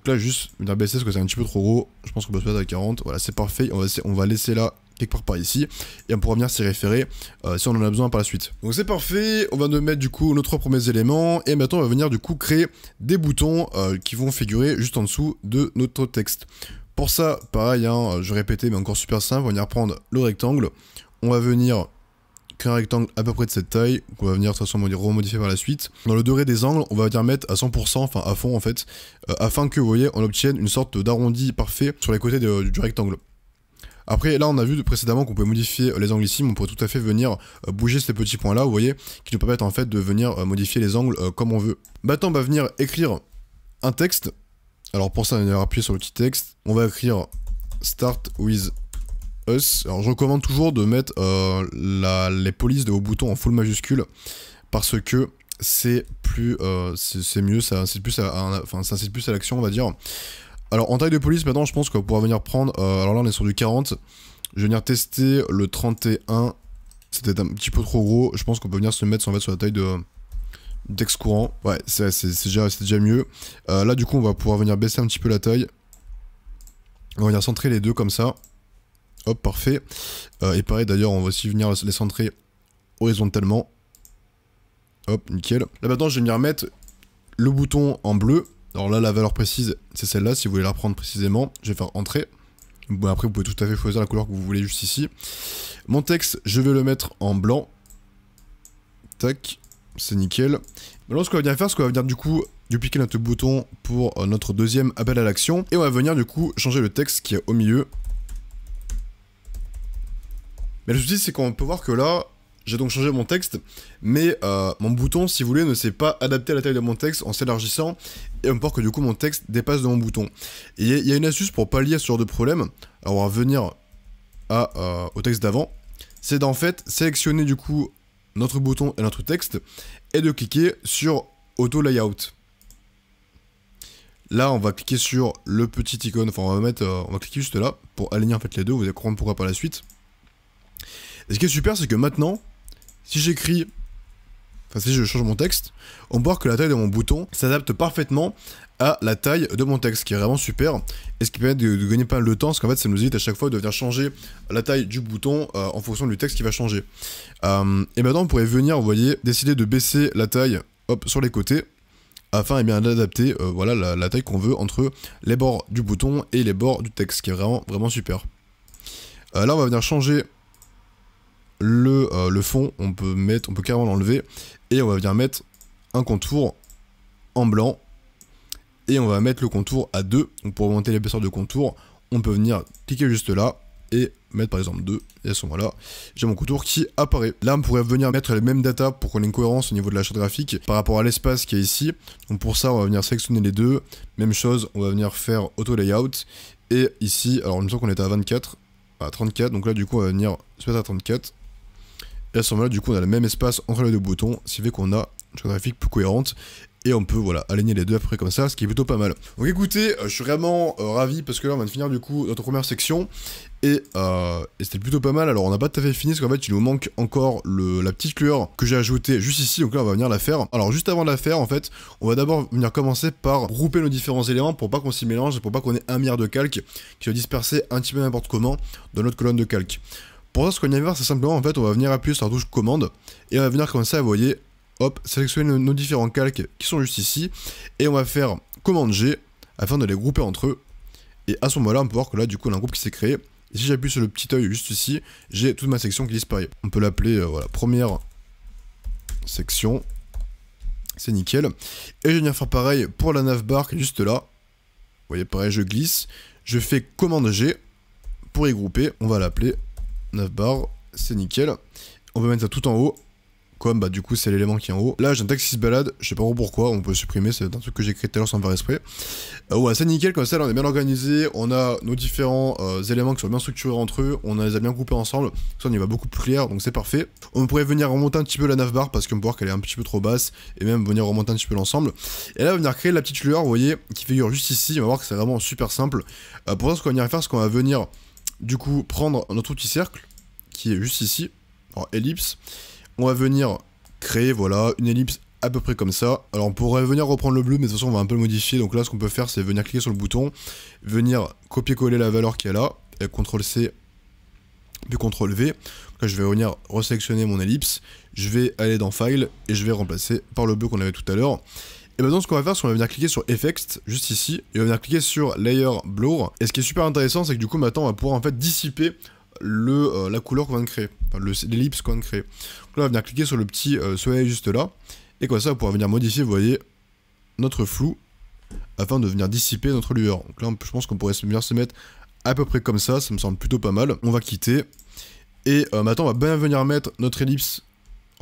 Donc là, juste une baisser parce que c'est un petit peu trop gros. Je pense qu'on peut se mettre à 40. Voilà, c'est parfait. on va laisser là quelque part par ici, et on pourra venir s'y référer euh, si on en a besoin par la suite. Donc c'est parfait, on va nous mettre du coup nos trois premiers éléments, et maintenant on va venir du coup créer des boutons euh, qui vont figurer juste en dessous de notre texte. Pour ça, pareil, hein, euh, je vais mais encore super simple, on va venir prendre le rectangle, on va venir créer un rectangle à peu près de cette taille, qu'on va venir de toute façon remodifier par la suite. Dans le degré des angles, on va venir mettre à 100%, enfin à fond en fait, afin que, vous voyez, on obtienne une sorte d'arrondi parfait sur les côtés du rectangle. Après, là, on a vu précédemment qu'on pouvait modifier les angles ici, mais on pourrait tout à fait venir euh, bouger ces petits points-là, vous voyez, qui nous permettent en fait de venir euh, modifier les angles euh, comme on veut. Maintenant, on va venir écrire un texte. Alors pour ça, on va appuyer sur le petit texte. On va écrire Start with us. Alors je recommande toujours de mettre les polices de haut bouton en full majuscule parce que c'est plus c'est mieux, ça plus enfin, ça incite plus à l'action on va dire. Alors en taille de police maintenant je pense qu'on pourra venir prendre, euh, alors là on est sur du 40, je vais venir tester le 31, c'était un petit peu trop gros, je pense qu'on peut venir se mettre en fait, sur la taille de d'ex courant, ouais c'est déjà, déjà, mieux. Euh, là du coup on va pouvoir venir baisser un petit peu la taille, on va venir centrer les deux comme ça, hop parfait, euh, et pareil d'ailleurs on va aussi venir les centrer horizontalement, hop nickel. Là maintenant je vais venir mettre le bouton en bleu, alors là, la valeur précise, c'est celle-là. Si vous voulez la reprendre précisément, je vais faire entrer. Bon, après, vous pouvez tout à fait choisir la couleur que vous voulez juste ici. Mon texte, je vais le mettre en blanc. Tac, c'est nickel. Maintenant, ce qu'on va venir faire, c'est qu'on va venir du coup dupliquer notre bouton pour euh, notre deuxième appel à l'action. Et on va venir du coup changer le texte qui est au milieu. Mais le souci, c'est qu'on peut voir que là, j'ai donc changé mon texte, mais euh, mon bouton, si vous voulez, ne s'est pas adapté à la taille de mon texte en s'élargissant et on que du coup mon texte dépasse de mon bouton. Et il y, a une astuce pour pallier à ce genre de problème, alors on va venir euh, au texte d'avant, c'est d'en fait sélectionner du coup notre bouton et notre texte et de cliquer sur Auto Layout. Là, on va cliquer sur le petit icône, enfin on va, mettre, euh, on va cliquer juste là pour aligner en fait les deux, vous allez comprendre pourquoi par la suite. Et ce qui est super, c'est que maintenant, si j'écris, enfin si je change mon texte, on peut voir que la taille de mon bouton s'adapte parfaitement à la taille de mon texte, qui est vraiment super, et ce qui permet de, gagner pas mal de temps, parce qu'en fait ça nous évite à chaque fois de venir changer la taille du bouton euh, en fonction du texte qui va changer. Euh, et maintenant on pourrait venir, vous voyez, décider de baisser la taille hop, sur les côtés, afin eh bien d'adapter euh, voilà la, taille qu'on veut entre les bords du bouton et les bords du texte, ce qui est vraiment vraiment super. là on va venir changer euh, le, fond, on peut, mettre, on peut carrément l'enlever. Et on va venir mettre un contour en blanc. Et on va mettre le contour à 2. Donc pour augmenter l'épaisseur de contour, on peut venir cliquer juste là et mettre par exemple 2 et à ce moment là j'ai mon contour qui apparaît là on pourrait venir mettre les mêmes data pour qu'on ait une cohérence au niveau de la charte graphique par rapport à l'espace qui est ici donc pour ça on va venir sélectionner les deux même chose on va venir faire auto layout et ici alors on me semble qu'on est à 24 à 34 donc là du coup on va venir se à 34 et à ce moment-là, du coup, on a le même espace entre les deux boutons, ce qui fait qu'on a une graphique plus cohérente et on peut voilà aligner les deux après comme ça, ce qui est plutôt pas mal. Donc écoutez, euh, je suis vraiment euh, ravi parce que là on va de finir du coup notre première section euh, et, c'était plutôt pas mal. Alors on n'a pas tout à fait fini parce qu'en fait il nous manque encore le, la petite lueur que j'ai ajoutée juste ici, donc là on va venir la faire. Alors juste avant de la faire en fait, on va d'abord venir commencer par grouper nos différents éléments pour pas qu'on s'y mélange et pour pas qu'on ait un milliard de calques qui soit disperser un petit peu n'importe comment dans notre colonne de calque. Pour ça, ce qu'on vient voir, c'est simplement, en fait, on va venir appuyer sur la touche commande, et on va venir comme ça, vous voyez, hop, sélectionner nos, différents calques qui sont juste ici, et on va faire commande G, afin de les grouper entre eux, et à ce moment-là, on peut voir que là, du coup, on a un groupe qui s'est créé, si j'appuie sur le petit œil juste ici, j'ai toute ma section qui disparaît. On peut l'appeler, euh, voilà, première section, c'est nickel. Et je viens faire pareil pour la navbar qui juste là. Vous voyez, pareil, je glisse. Je fais commande G pour y grouper. On va l'appeler 9 barres, c'est nickel. On va mettre ça tout en haut, comme bah du coup c'est l'élément qui est en haut. Là j'ai un texte qui se balade, je sais pas trop pourquoi, on peut supprimer, c'est un truc que j'ai créé tout à l'heure sans faire esprit. Euh, ouais c'est nickel comme ça, là on est bien organisé, on a nos différents euh, éléments qui sont bien structurés entre eux, on les a bien coupés ensemble, ça on y va beaucoup plus clair donc c'est parfait. On pourrait venir remonter un petit peu la nav bar parce qu'on peut voir qu'elle est un petit peu trop basse et même venir remonter un petit peu l'ensemble. Et là venir créer la petite lueur, vous voyez, qui figure juste ici, on va voir que c'est vraiment super simple. Euh, pour ça ce qu'on va venir faire, c'est qu'on va venir du coup, prendre notre outil cercle, qui est juste ici, en ellipse. On va venir créer, voilà, une ellipse à peu près comme ça. Alors on pourrait venir reprendre le bleu, mais de toute façon on va un peu le modifier. Donc là ce qu'on peut faire c'est venir cliquer sur le bouton, venir copier-coller la valeur qui est là, et CTRL-C, puis CTRL-V. Là je vais venir resélectionner mon ellipse, je vais aller dans File, et je vais remplacer par le bleu qu'on avait tout à l'heure. Et maintenant, ce qu'on va faire, c'est qu'on va venir cliquer sur Effects, juste ici, et on va venir cliquer sur Layer Blur. Et ce qui est super intéressant, c'est que du coup, maintenant, on va pouvoir en fait dissiper le, euh, la couleur qu'on vient créer, enfin, l'ellipse qu'on vient créer. Donc là, on va venir cliquer sur le petit euh, soleil juste là, et comme ça, on va pouvoir venir modifier, vous voyez, notre flou, afin de venir dissiper notre lueur. Donc là, je pense qu'on pourrait venir se mettre à peu près comme ça, ça me semble plutôt pas mal. On va quitter, et euh, maintenant, on va bien venir mettre notre ellipse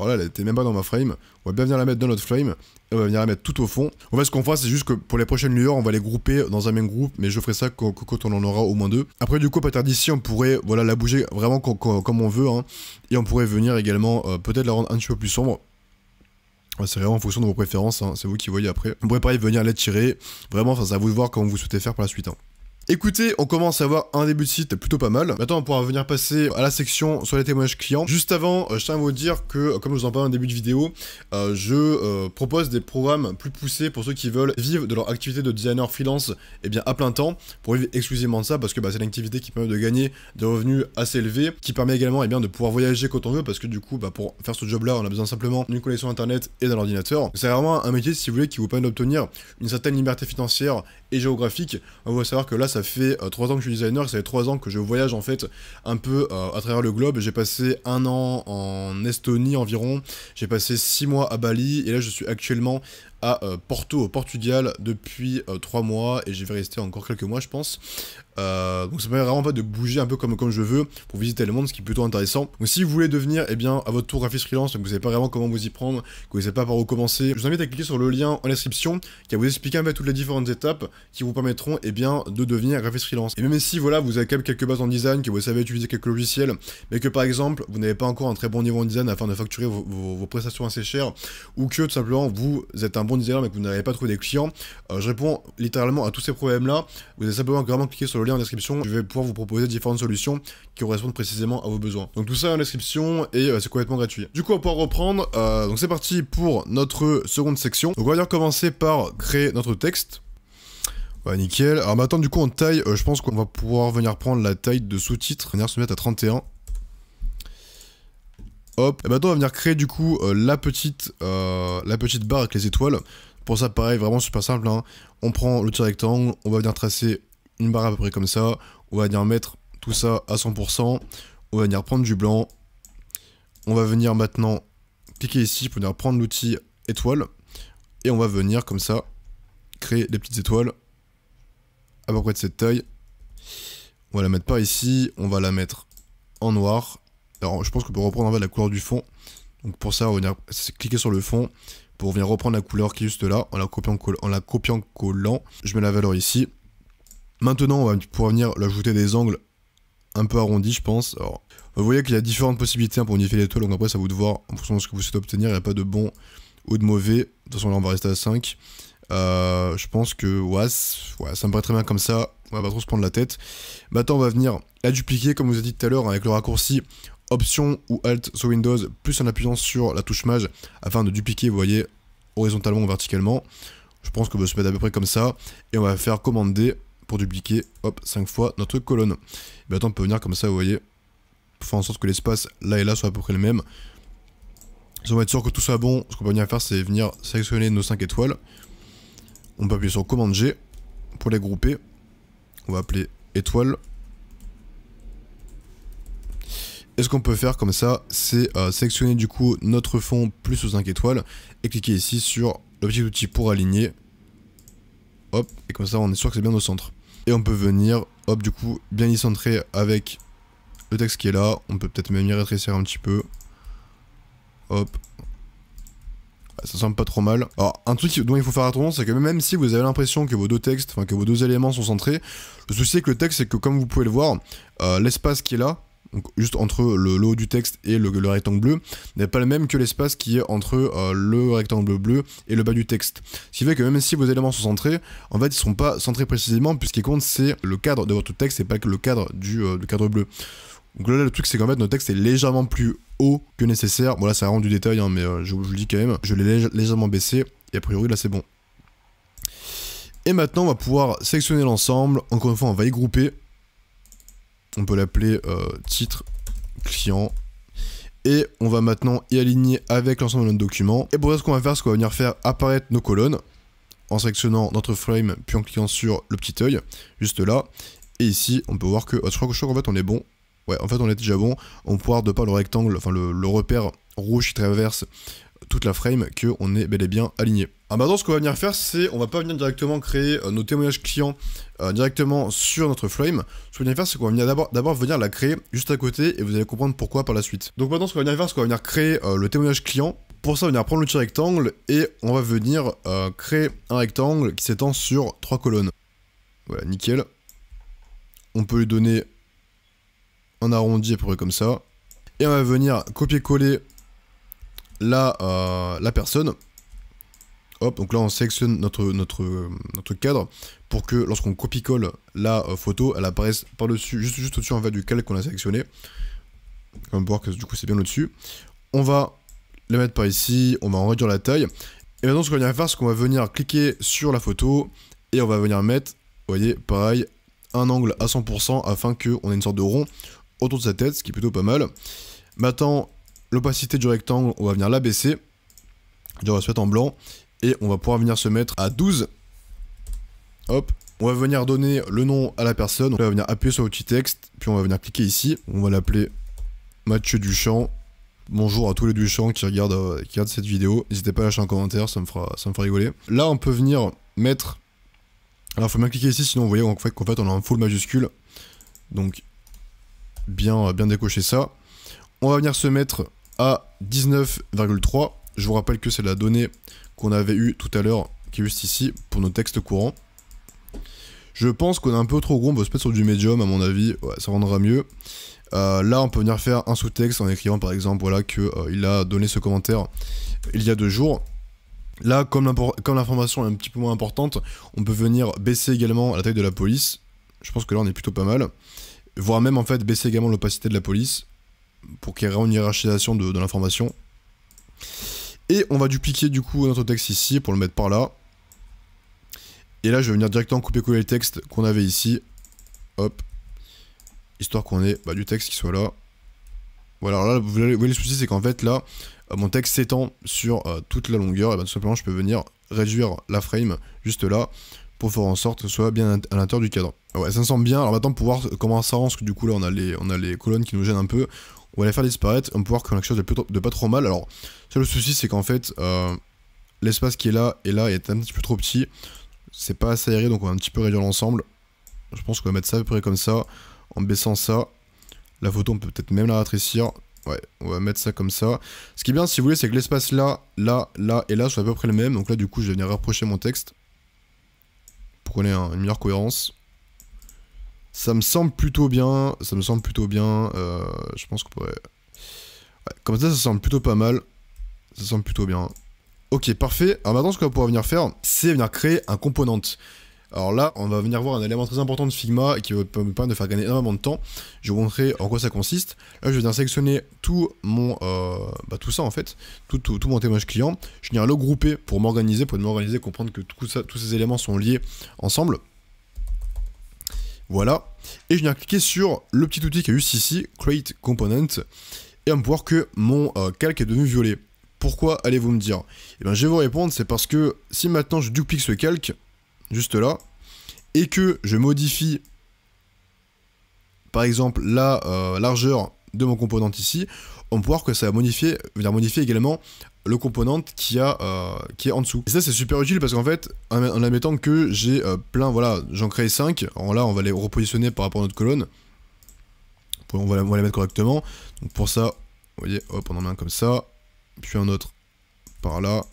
alors elle était même pas dans ma frame. On va bien venir la mettre dans notre frame. Et on va venir la mettre tout au fond. En fait, ce qu'on fera, c'est juste que pour les prochaines lueurs, on va les grouper dans un même groupe. Mais je ferai ça quand, on en aura au moins deux. Après, du coup, à partir d'ici, on pourrait voilà, la bouger vraiment comme on veut. Hein. Et on pourrait venir également euh, peut-être la rendre un petit peu plus sombre. C'est vraiment en fonction de vos préférences, hein. c'est vous qui voyez après. On pourrait pareil venir la tirer, vraiment, ça, à vous voir comment vous souhaitez faire par la suite. Hein. Écoutez, on commence à avoir un début de site plutôt pas mal. Maintenant, on pourra venir passer à la section sur les témoignages clients. Juste avant, euh, je tiens à vous dire que, euh, comme je vous en parlais en début de vidéo, euh, je propose des programmes plus poussés pour ceux qui veulent vivre de leur activité de designer freelance eh bien à plein temps, pour vivre exclusivement de ça, parce que bah, c'est une activité qui permet de gagner des revenus assez élevés, qui permet également eh bien, de pouvoir voyager quand on veut, parce que du coup, bah, pour faire ce job-là, on a besoin simplement d'une connexion internet et d'un ordinateur. C'est vraiment un métier, si vous voulez, qui vous permet d'obtenir une certaine liberté financière et géographique. On va savoir que là, ça fait 3 euh, ans que je suis designer, ça fait 3 ans que je voyage en fait un peu euh, à travers le globe. J'ai passé un an en Estonie environ, j'ai passé 6 mois à Bali, et là je suis actuellement à euh, Porto au Portugal depuis 3 euh, mois et je vais rester encore quelques mois je pense. Euh, donc ça permet vraiment pas de bouger un peu comme, comme je veux pour visiter le monde, ce qui est plutôt intéressant. Donc si vous voulez devenir eh bien, à votre tour graphiste freelance, que vous savez pas vraiment comment vous y prendre, que vous savez pas par où commencer, je vous invite à cliquer sur le lien en description qui va vous expliquer un peu toutes les différentes étapes qui vous permettront eh bien, de devenir graphiste freelance. Et même si voilà, vous avez quand même quelques bases en design, que vous savez utiliser quelques logiciels, mais que par exemple vous n'avez pas encore un très bon niveau en design afin de facturer vos, prestations assez chères, ou que tout simplement vous êtes un bon mais que vous n'avez pas trouvé des clients, euh, je réponds littéralement à tous ces problèmes-là. Vous avez simplement vraiment cliquer sur le lien en description, je vais pouvoir vous proposer différentes solutions qui correspondent précisément à vos besoins. Donc tout ça en description et euh, c'est complètement gratuit. Du coup, on va pouvoir reprendre. Euh, donc c'est parti pour notre seconde section. Donc on va dire commencer par créer notre texte. nickel. Alors maintenant, du coup, en taille, je pense qu'on va pouvoir venir prendre la taille de sous-titre. Venir se mettre à 31. Hop. Et maintenant, on va venir créer du coup euh, la, petite, euh, la petite barre avec les étoiles. Pour ça, pareil, vraiment super simple. Hein. On prend l'outil rectangle, on va venir tracer une barre à peu près comme ça. On va venir mettre tout ça à 100%. On va venir prendre du blanc. On va venir maintenant cliquer ici pour venir prendre l'outil étoile. Et on va venir comme ça créer des petites étoiles à peu près de cette taille. On va la mettre par ici. On va la mettre en noir. Alors, je pense que peut reprendre en la couleur du fond, donc pour ça, on va venir cliquer sur le fond pour venir reprendre la couleur qui est juste là en la copiant, en collant. Je mets la valeur ici. Maintenant, on va pouvoir venir l'ajouter des angles un peu arrondis, je pense. Alors, vous voyez qu'il y a différentes possibilités hein, pour les toiles, donc après, ça vous de voir en fonction de ce que vous souhaitez obtenir. Il n'y a pas de bon ou de mauvais. De toute façon, là, on va rester à 5. Euh, je pense que ouais, ça me paraît très bien comme ça. On va pas trop se prendre la tête. Maintenant, on va venir la dupliquer, comme vous avez dit tout à l'heure, avec le raccourci. Option ou Alt sur Windows, plus en appuyant sur la touche Maj afin de dupliquer, vous voyez, horizontalement ou verticalement. Je pense que va se mettre à peu près comme ça. Et on va faire commande D pour dupliquer, hop, 5 fois notre colonne. Et eh maintenant, on peut venir comme ça, vous voyez, pour faire en sorte que l'espace là et là soit à peu près le même. Si on va être sûr que tout soit bon, ce qu'on peut venir faire, c'est venir sélectionner nos 5 étoiles. On peut appuyer sur commande G pour les grouper. On va appeler étoiles. Et ce qu'on peut faire comme ça, c'est euh, sélectionner du coup notre fond plus aux 5 étoiles et cliquer ici sur petit outil pour aligner. Hop, et comme ça on est sûr que c'est bien au centre. Et on peut venir, hop, du coup, bien y centrer avec le texte qui est là. On peut peut-être même y rétrécir un petit peu. Hop. Ah, ça semble pas trop mal. Alors, un truc dont il faut faire attention, c'est que même si vous avez l'impression que vos deux textes, enfin que vos deux éléments sont centrés, le souci avec le texte, c'est que comme vous pouvez le voir, euh, l'espace qui est là, donc juste entre le, haut du texte et le, rectangle bleu, n'est pas le même que l'espace qui est entre euh, le rectangle bleu et le bas du texte. Ce qui fait que même si vos éléments sont centrés, en fait ils ne seront pas centrés précisément, puisqu'il compte c'est le cadre de votre texte et pas que le cadre du, euh, cadre bleu. Donc là, le truc c'est qu'en fait notre texte est légèrement plus haut que nécessaire. Bon là ça rend du détail, hein, mais euh, je, vous le dis quand même, je l'ai légèrement baissé, et a priori là c'est bon. Et maintenant, on va pouvoir sélectionner l'ensemble. Encore une fois, on va y grouper on peut l'appeler euh, titre client. Et on va maintenant y aligner avec l'ensemble de notre document. Et pour ça, ce qu'on va faire, c'est qu'on va venir faire apparaître nos colonnes en sélectionnant notre frame, puis en cliquant sur le petit œil, juste là. Et ici, on peut voir que, oh, je crois qu'en fait, on est bon. Ouais, en fait, on est déjà bon. On peut voir de par le rectangle, enfin le, le repère rouge qui traverse toute la frame, que on est bel et bien aligné. Alors ah, maintenant, ce qu'on va venir faire, c'est on va pas venir directement créer euh, nos témoignages clients euh, directement sur notre Flame. Ce qu'on va venir faire, c'est qu'on va d'abord venir la créer juste à côté et vous allez comprendre pourquoi par la suite. Donc maintenant, ce qu'on va venir faire, c'est qu'on va venir créer euh, le témoignage client. Pour ça, on va venir prendre l'outil rectangle et on va venir créer un rectangle qui s'étend sur trois colonnes. Voilà, nickel. On peut lui donner un arrondi à peu près comme ça. Et on va venir copier-coller la personne. Hop, donc là on sélectionne notre, notre cadre pour que lorsqu'on copie-colle la euh, photo, elle apparaisse par-dessus, juste, au-dessus en fait du calque qu'on a sélectionné. va voir que du coup c'est bien au-dessus. On va la mettre par ici, on va en réduire la taille. Et maintenant ce qu'on va faire, c'est qu'on va venir cliquer sur la photo et on va venir mettre, vous voyez, pareil, un angle à 100% afin qu'on ait une sorte de rond autour de sa tête, ce qui est plutôt pas mal. Maintenant, l'opacité du rectangle, on va venir l'abaisser. On va se mettre en blanc et on va pouvoir venir se mettre à 12. Hop. On va venir donner le nom à la personne. On va venir appuyer sur l'outil texte. Puis on va venir cliquer ici. On va l'appeler Mathieu Duchamp. Bonjour à tous les Duchamp qui regardent, euh, qui regardent cette vidéo. N'hésitez pas à lâcher un commentaire, ça me fera, ça me fera rigoler. Là, on peut venir mettre... Alors, il faut bien cliquer ici, sinon vous voyez qu'en fait, fait, on a un full majuscule. Donc, bien, euh, bien décocher ça. On va venir se mettre à 19,3. Je vous rappelle que c'est la donnée qu'on avait eu tout à l'heure, qui est juste ici, pour nos textes courants. Je pense qu'on est un peu trop gros, on peut se mettre sur du médium à mon avis, ça rendra mieux. Euh, là, on peut venir faire un sous-texte en écrivant par exemple voilà, qu'il euh, il a donné ce commentaire il y a deux jours. Là, comme l'information est un petit peu moins importante, on peut venir baisser également la taille de la police. Je pense que là, on est plutôt pas mal. Voire même en fait baisser également l'opacité de la police pour qu'il y ait une hiérarchisation de l'information. Et on va dupliquer du coup notre texte ici pour le mettre par là. Et là, je vais venir directement couper-coller le texte qu'on avait ici. Hop. Histoire qu'on ait bah, du texte qui soit là. Voilà, alors là, vous voyez le souci, c'est qu'en fait, là, euh, mon texte s'étend sur euh, toute la longueur. Et bien, tout simplement, je peux venir réduire la frame juste là pour faire en sorte que ce soit bien à l'intérieur du cadre. Ouais, ça me semble bien. Alors maintenant, pour voir comment ça rend, parce que du coup, là, on a les, on a les colonnes qui nous gênent un peu on va les faire disparaître, on va pouvoir a quelque chose de, pas trop mal. Alors, seul le souci, c'est qu'en fait, euh, l'espace qui est là et là est un petit peu trop petit. C'est pas assez aéré, donc on va un petit peu réduire l'ensemble. Je pense qu'on va mettre ça à peu près comme ça, en baissant ça. La photo, on peut peut-être même la rétrécir. Ouais, on va mettre ça comme ça. Ce qui est bien, si vous voulez, c'est que l'espace là, là, là et là soit à peu près le même. Donc là, du coup, je vais venir rapprocher mon texte pour qu'on ait une meilleure cohérence. Ça me semble plutôt bien. Ça me semble plutôt bien. Euh, je pense qu'on pourrait. Ouais, comme ça, ça semble plutôt pas mal. Ça semble plutôt bien. Ok, parfait. Alors maintenant, ce qu'on va pouvoir venir faire, c'est venir créer un component. Alors là, on va venir voir un élément très important de Figma et qui va me permettre de faire gagner énormément de temps. Je vais vous montrer en quoi ça consiste. Là, je vais venir sélectionner tout mon, euh, bah, tout ça en fait, tout, mon témoignage client. Je vais venir le grouper pour m'organiser, pour m'organiser, comprendre que tout ça, tous ces éléments sont liés ensemble. Voilà. Et je viens cliquer sur le petit outil qui est juste ici, Create Component, et on va voir que mon euh, calque est devenu violet. Pourquoi allez-vous me dire Eh bien, je vais vous répondre, c'est parce que si maintenant je duplique ce calque, juste là, et que je modifie, par exemple, la euh, largeur de mon component ici, on peut voir que ça va modifier, venir modifier également le component qui, a, euh, qui est en dessous. Et ça c'est super utile parce qu'en fait, en, admettant que j'ai euh, plein, voilà, j'en crée 5, alors là on va les repositionner par rapport à notre colonne, on va, les mettre correctement, donc pour ça, vous voyez, hop, on en met un comme ça, puis un autre par là,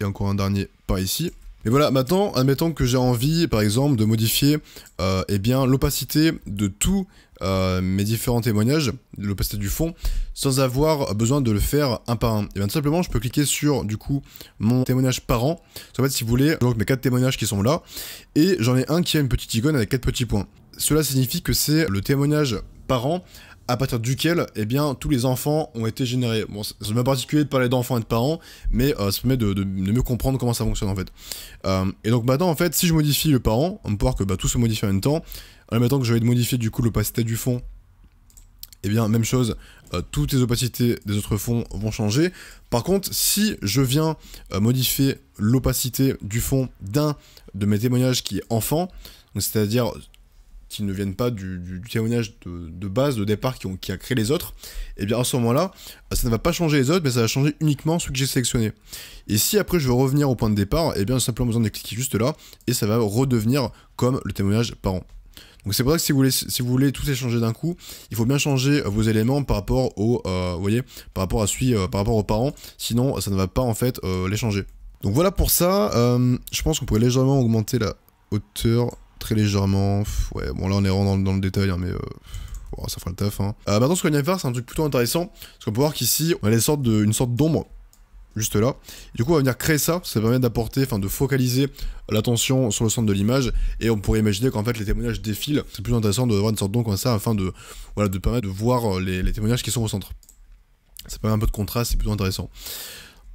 et encore un dernier par ici. Et voilà, maintenant, admettons que j'ai envie, par exemple, de modifier euh, eh bien l'opacité de tout, euh, mes différents témoignages, le du fond, sans avoir besoin de le faire un par un. Et eh bien tout simplement, je peux cliquer sur du coup mon témoignage par an. En fait, si vous voulez, donc mes quatre témoignages qui sont là, et j'en ai un qui a une petite icône avec quatre petits points. Cela signifie que c'est le témoignage par an à partir duquel, eh bien, tous les enfants ont été générés. Bon, c'est même particulier de parler d'enfants et de parents, mais euh, ça permet de, mieux comprendre comment ça fonctionne en fait. Euh, et donc maintenant, en fait, si je modifie le parent, on peut voir que bah, tout se modifie en même temps. maintenant que vais modifier du coup l'opacité du fond, eh bien, même chose, euh, toutes les opacités des autres fonds vont changer. Par contre, si je viens modifier l'opacité du fond d'un de mes témoignages qui est enfant, c'est-à-dire qui ne viennent pas du, témoignage de, base, de départ, qui, ont, a créé les autres, et eh bien à ce moment-là, euh, ça ne va pas changer les autres, mais ça va changer uniquement ceux que j'ai sélectionnés. Et si après je veux revenir au point de départ, et eh bien simplement besoin de cliquer juste là, et ça va redevenir comme le témoignage parent. Donc c'est pour ça que si vous voulez, si vous tous les d'un coup, il faut bien changer euh, vos éléments par rapport au, euh, vous voyez, par rapport à celui, par rapport aux parents. Sinon, ça ne va pas en fait les changer. Donc voilà pour ça. je pense qu'on pourrait légèrement augmenter la hauteur très légèrement. Ouais, bon là on est rentré dans, le détail, hein, mais euh, ça fera le taf. Hein. Euh, maintenant ce qu'on vient faire, c'est un truc plutôt intéressant, parce qu'on peut voir qu'ici, on a une sortes de, une sorte d'ombre, juste là. du coup, on va venir créer ça, ça permet d'apporter, enfin de focaliser l'attention sur le centre de l'image, et on pourrait imaginer qu'en fait les témoignages défilent. C'est plus intéressant de une sorte d'ombre comme ça, afin de, voilà, de permettre de voir euh, les, les témoignages qui sont au centre. Ça permet un peu de contraste, c'est plutôt intéressant.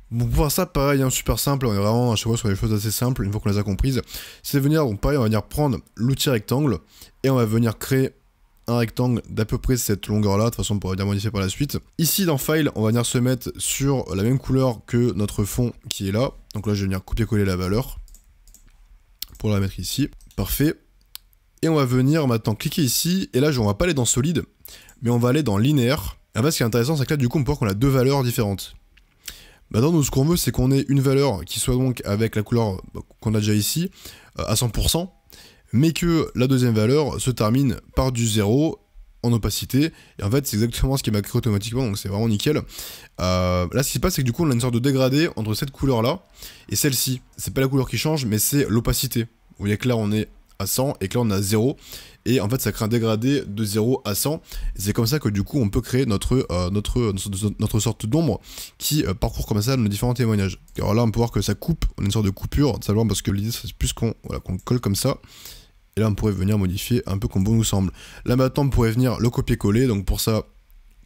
Pour voir ça pareil, hein, super simple, on est vraiment à chaque fois sur des choses assez simples, une fois qu'on les a comprises. C'est venir, donc pareil, on va venir prendre l'outil rectangle et on va venir créer un rectangle d'à peu près cette longueur là, de toute façon on pourra le modifier par la suite. Ici dans File, on va venir se mettre sur la même couleur que notre fond qui est là. Donc là je vais venir copier-coller la valeur pour la mettre ici. Parfait. Et on va venir maintenant cliquer ici, et là on va pas aller dans solide, mais on va aller dans linéaire. Et fait, ce qui est intéressant c'est que là du coup on peut voir qu'on a deux valeurs différentes. Maintenant, bah nous, ce qu'on veut, c'est qu'on ait une valeur qui soit donc avec la couleur bah, qu'on a déjà ici, euh, à 100%, mais que la deuxième valeur se termine par du 0 en opacité. Et en fait, c'est exactement ce qui est macré automatiquement, donc c'est vraiment nickel. Euh, là, ce qui se passe, c'est que du coup, on a une sorte de dégradé entre cette couleur-là et celle-ci. C'est pas la couleur qui change, mais c'est l'opacité. Vous voyez que là, on est 100 et que là on a 0 et en fait ça crée un dégradé de 0 à 100 c'est comme ça que du coup on peut créer notre, euh, notre, notre, sorte d'ombre qui euh, parcourt comme ça nos différents témoignages alors là on peut voir que ça coupe on une sorte de coupure simplement parce que l'idée c'est plus qu'on voilà, qu'on colle comme ça et là on pourrait venir modifier un peu comme bon nous semble là maintenant on pourrait venir le copier coller donc pour ça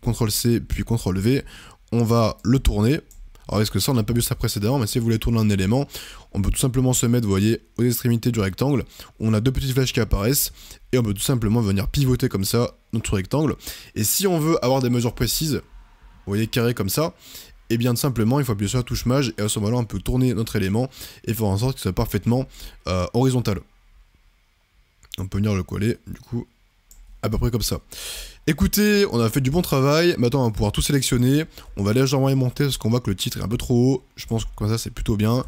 CTRL C puis CTRL V on va le tourner alors est-ce que ça, on n'a pas vu ça précédemment, mais si vous voulez tourner un élément, on peut tout simplement se mettre, vous voyez, aux extrémités du rectangle, on a deux petites flèches qui apparaissent, et on peut tout simplement venir pivoter comme ça notre rectangle. Et si on veut avoir des mesures précises, vous voyez, carré comme ça, et eh bien tout simplement, il faut appuyer sur la touche mage, et à ce moment-là, on peut tourner notre élément, et faire en sorte qu'il soit parfaitement euh, horizontal. On peut venir le coller, du coup, à peu près comme ça. Écoutez, on a fait du bon travail, maintenant on va pouvoir tout sélectionner. On va légèrement monter parce qu'on voit que le titre est un peu trop haut. Je pense que comme ça c'est plutôt bien.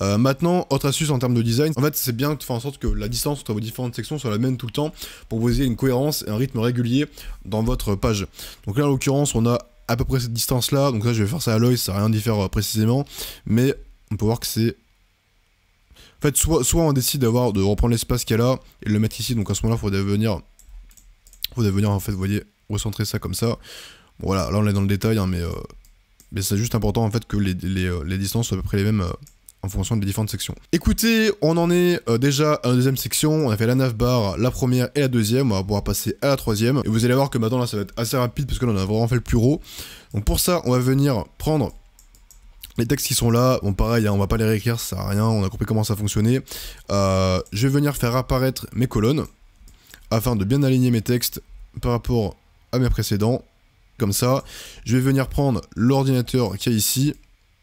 Euh, maintenant, autre astuce en termes de design, en fait c'est bien de faire en sorte que la distance entre vos différentes sections soit la même tout le temps pour que vous ayez une cohérence et un rythme régulier dans votre page. Donc là en l'occurrence on a à peu près cette distance là, donc là je vais faire ça à l'œil, ça n'a rien d'y faire euh, précisément, mais on peut voir que c'est en fait, soit, soit on décide d'avoir de reprendre l'espace qu'il y a là et le mettre ici, donc à ce moment-là, il faudrait venir vous allez venir en fait, vous voyez, recentrer ça comme ça. voilà, là on est dans le détail, hein, mais, euh, mais c'est juste important en fait que les, euh, distances soient à peu près les mêmes. Euh, en fonction des différentes sections. Écoutez, on en est déjà à la deuxième section, on a fait la nav bar, la première et la deuxième, on va pouvoir passer à la troisième, et vous allez voir que maintenant là ça va être assez rapide parce que là on a vraiment fait le plus gros. Donc pour ça, on va venir prendre les textes qui sont là, bon pareil, hein, on va pas les réécrire, ça sert à rien, on a compris comment ça fonctionnait. je vais venir faire apparaître mes colonnes afin de bien aligner mes textes par rapport à mes précédents. Comme ça, je vais venir prendre l'ordinateur qui est ici,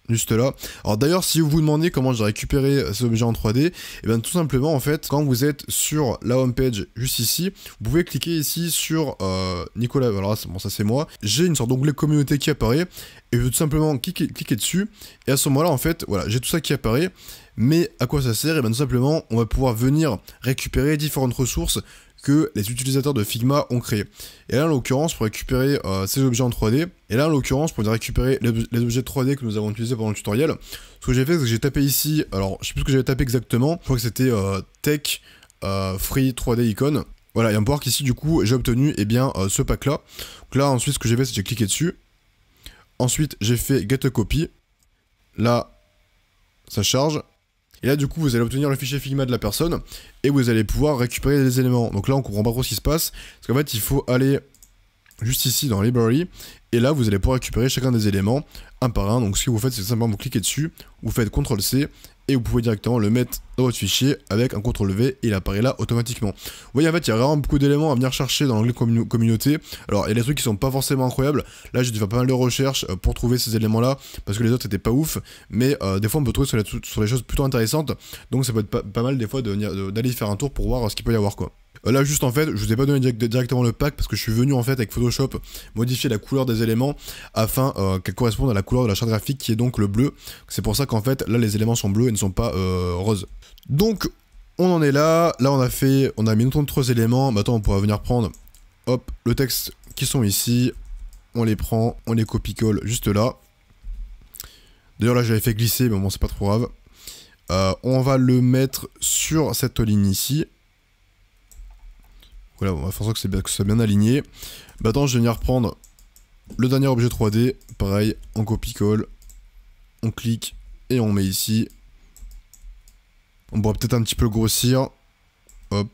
juste là. Alors d'ailleurs, si vous vous demandez comment j'ai récupéré cet objet en 3D, et eh bien tout simplement en fait, quand vous êtes sur la home page juste ici, vous pouvez cliquer ici sur euh, Nicolas. voilà, bon, ça c'est moi. J'ai une sorte d'onglet communauté qui apparaît et je vais tout simplement cliquer, cliquer dessus. Et à ce moment-là, en fait, voilà, j'ai tout ça qui apparaît. Mais à quoi ça sert Et eh bien tout simplement, on va pouvoir venir récupérer différentes ressources que les utilisateurs de Figma ont créé. Et là, en l'occurrence, pour récupérer euh, ces objets en 3D, et là, en l'occurrence, pour récupérer les, objets 3D que nous avons utilisé pendant le tutoriel, ce que j'ai fait, c'est que j'ai tapé ici, alors je sais plus ce que j'avais tapé exactement, je crois que c'était euh, Tech euh, Free 3D Icon. Voilà, et on peut voir qu'ici, du coup, j'ai obtenu et eh bien, ce pack-là. Donc là, ensuite, ce que j'ai fait, c'est que j'ai cliqué dessus. Ensuite, j'ai fait Get a Copy. Là, ça charge. Et là, du coup, vous allez obtenir le fichier Figma de la personne et vous allez pouvoir récupérer les éléments. Donc là, on comprend pas trop ce qui se passe. Parce qu'en fait, il faut aller juste ici dans Library. Et là, vous allez pouvoir récupérer chacun des éléments un par un. Donc ce que vous faites, c'est simplement vous cliquez dessus, vous faites CTRL-C et vous pouvez directement le mettre dans votre fichier avec un CTRL V et il apparaît là automatiquement. Vous voyez en fait il y a vraiment beaucoup d'éléments à venir chercher dans l'onglet communauté. Alors il y a des trucs qui sont pas forcément incroyables. Là j'ai dû faire pas mal de recherches euh, pour trouver ces éléments là parce que les autres étaient pas ouf. Mais euh, des fois on peut trouver sur les, choses plutôt intéressantes. Donc ça peut être pas, mal des fois d'aller faire un tour pour voir euh, ce qu'il peut y avoir quoi. Euh, là, juste en fait, je vous ai pas donné directement le pack parce que je suis venu en fait avec Photoshop modifier la couleur des éléments afin euh, qu'elle corresponde à la couleur de la charte graphique qui est donc le bleu. C'est pour ça qu'en fait, là, les éléments sont bleus et ne sont pas euh, roses. Donc, on en est là. Là, on a fait, on a mis notre trois éléments. Maintenant, bah, on pourra venir prendre, hop, le texte qui sont ici. On les prend, on les copie-colle juste là. D'ailleurs, là, j'avais fait glisser, mais bon, c'est pas trop grave. on va le mettre sur cette ligne ici voilà, on va faire ça que, c'est que ce soit bien aligné. Maintenant, je vais venir prendre le dernier objet 3D. Pareil, on copie-colle, on clique et on met ici. On pourra peut-être un petit peu grossir. Hop,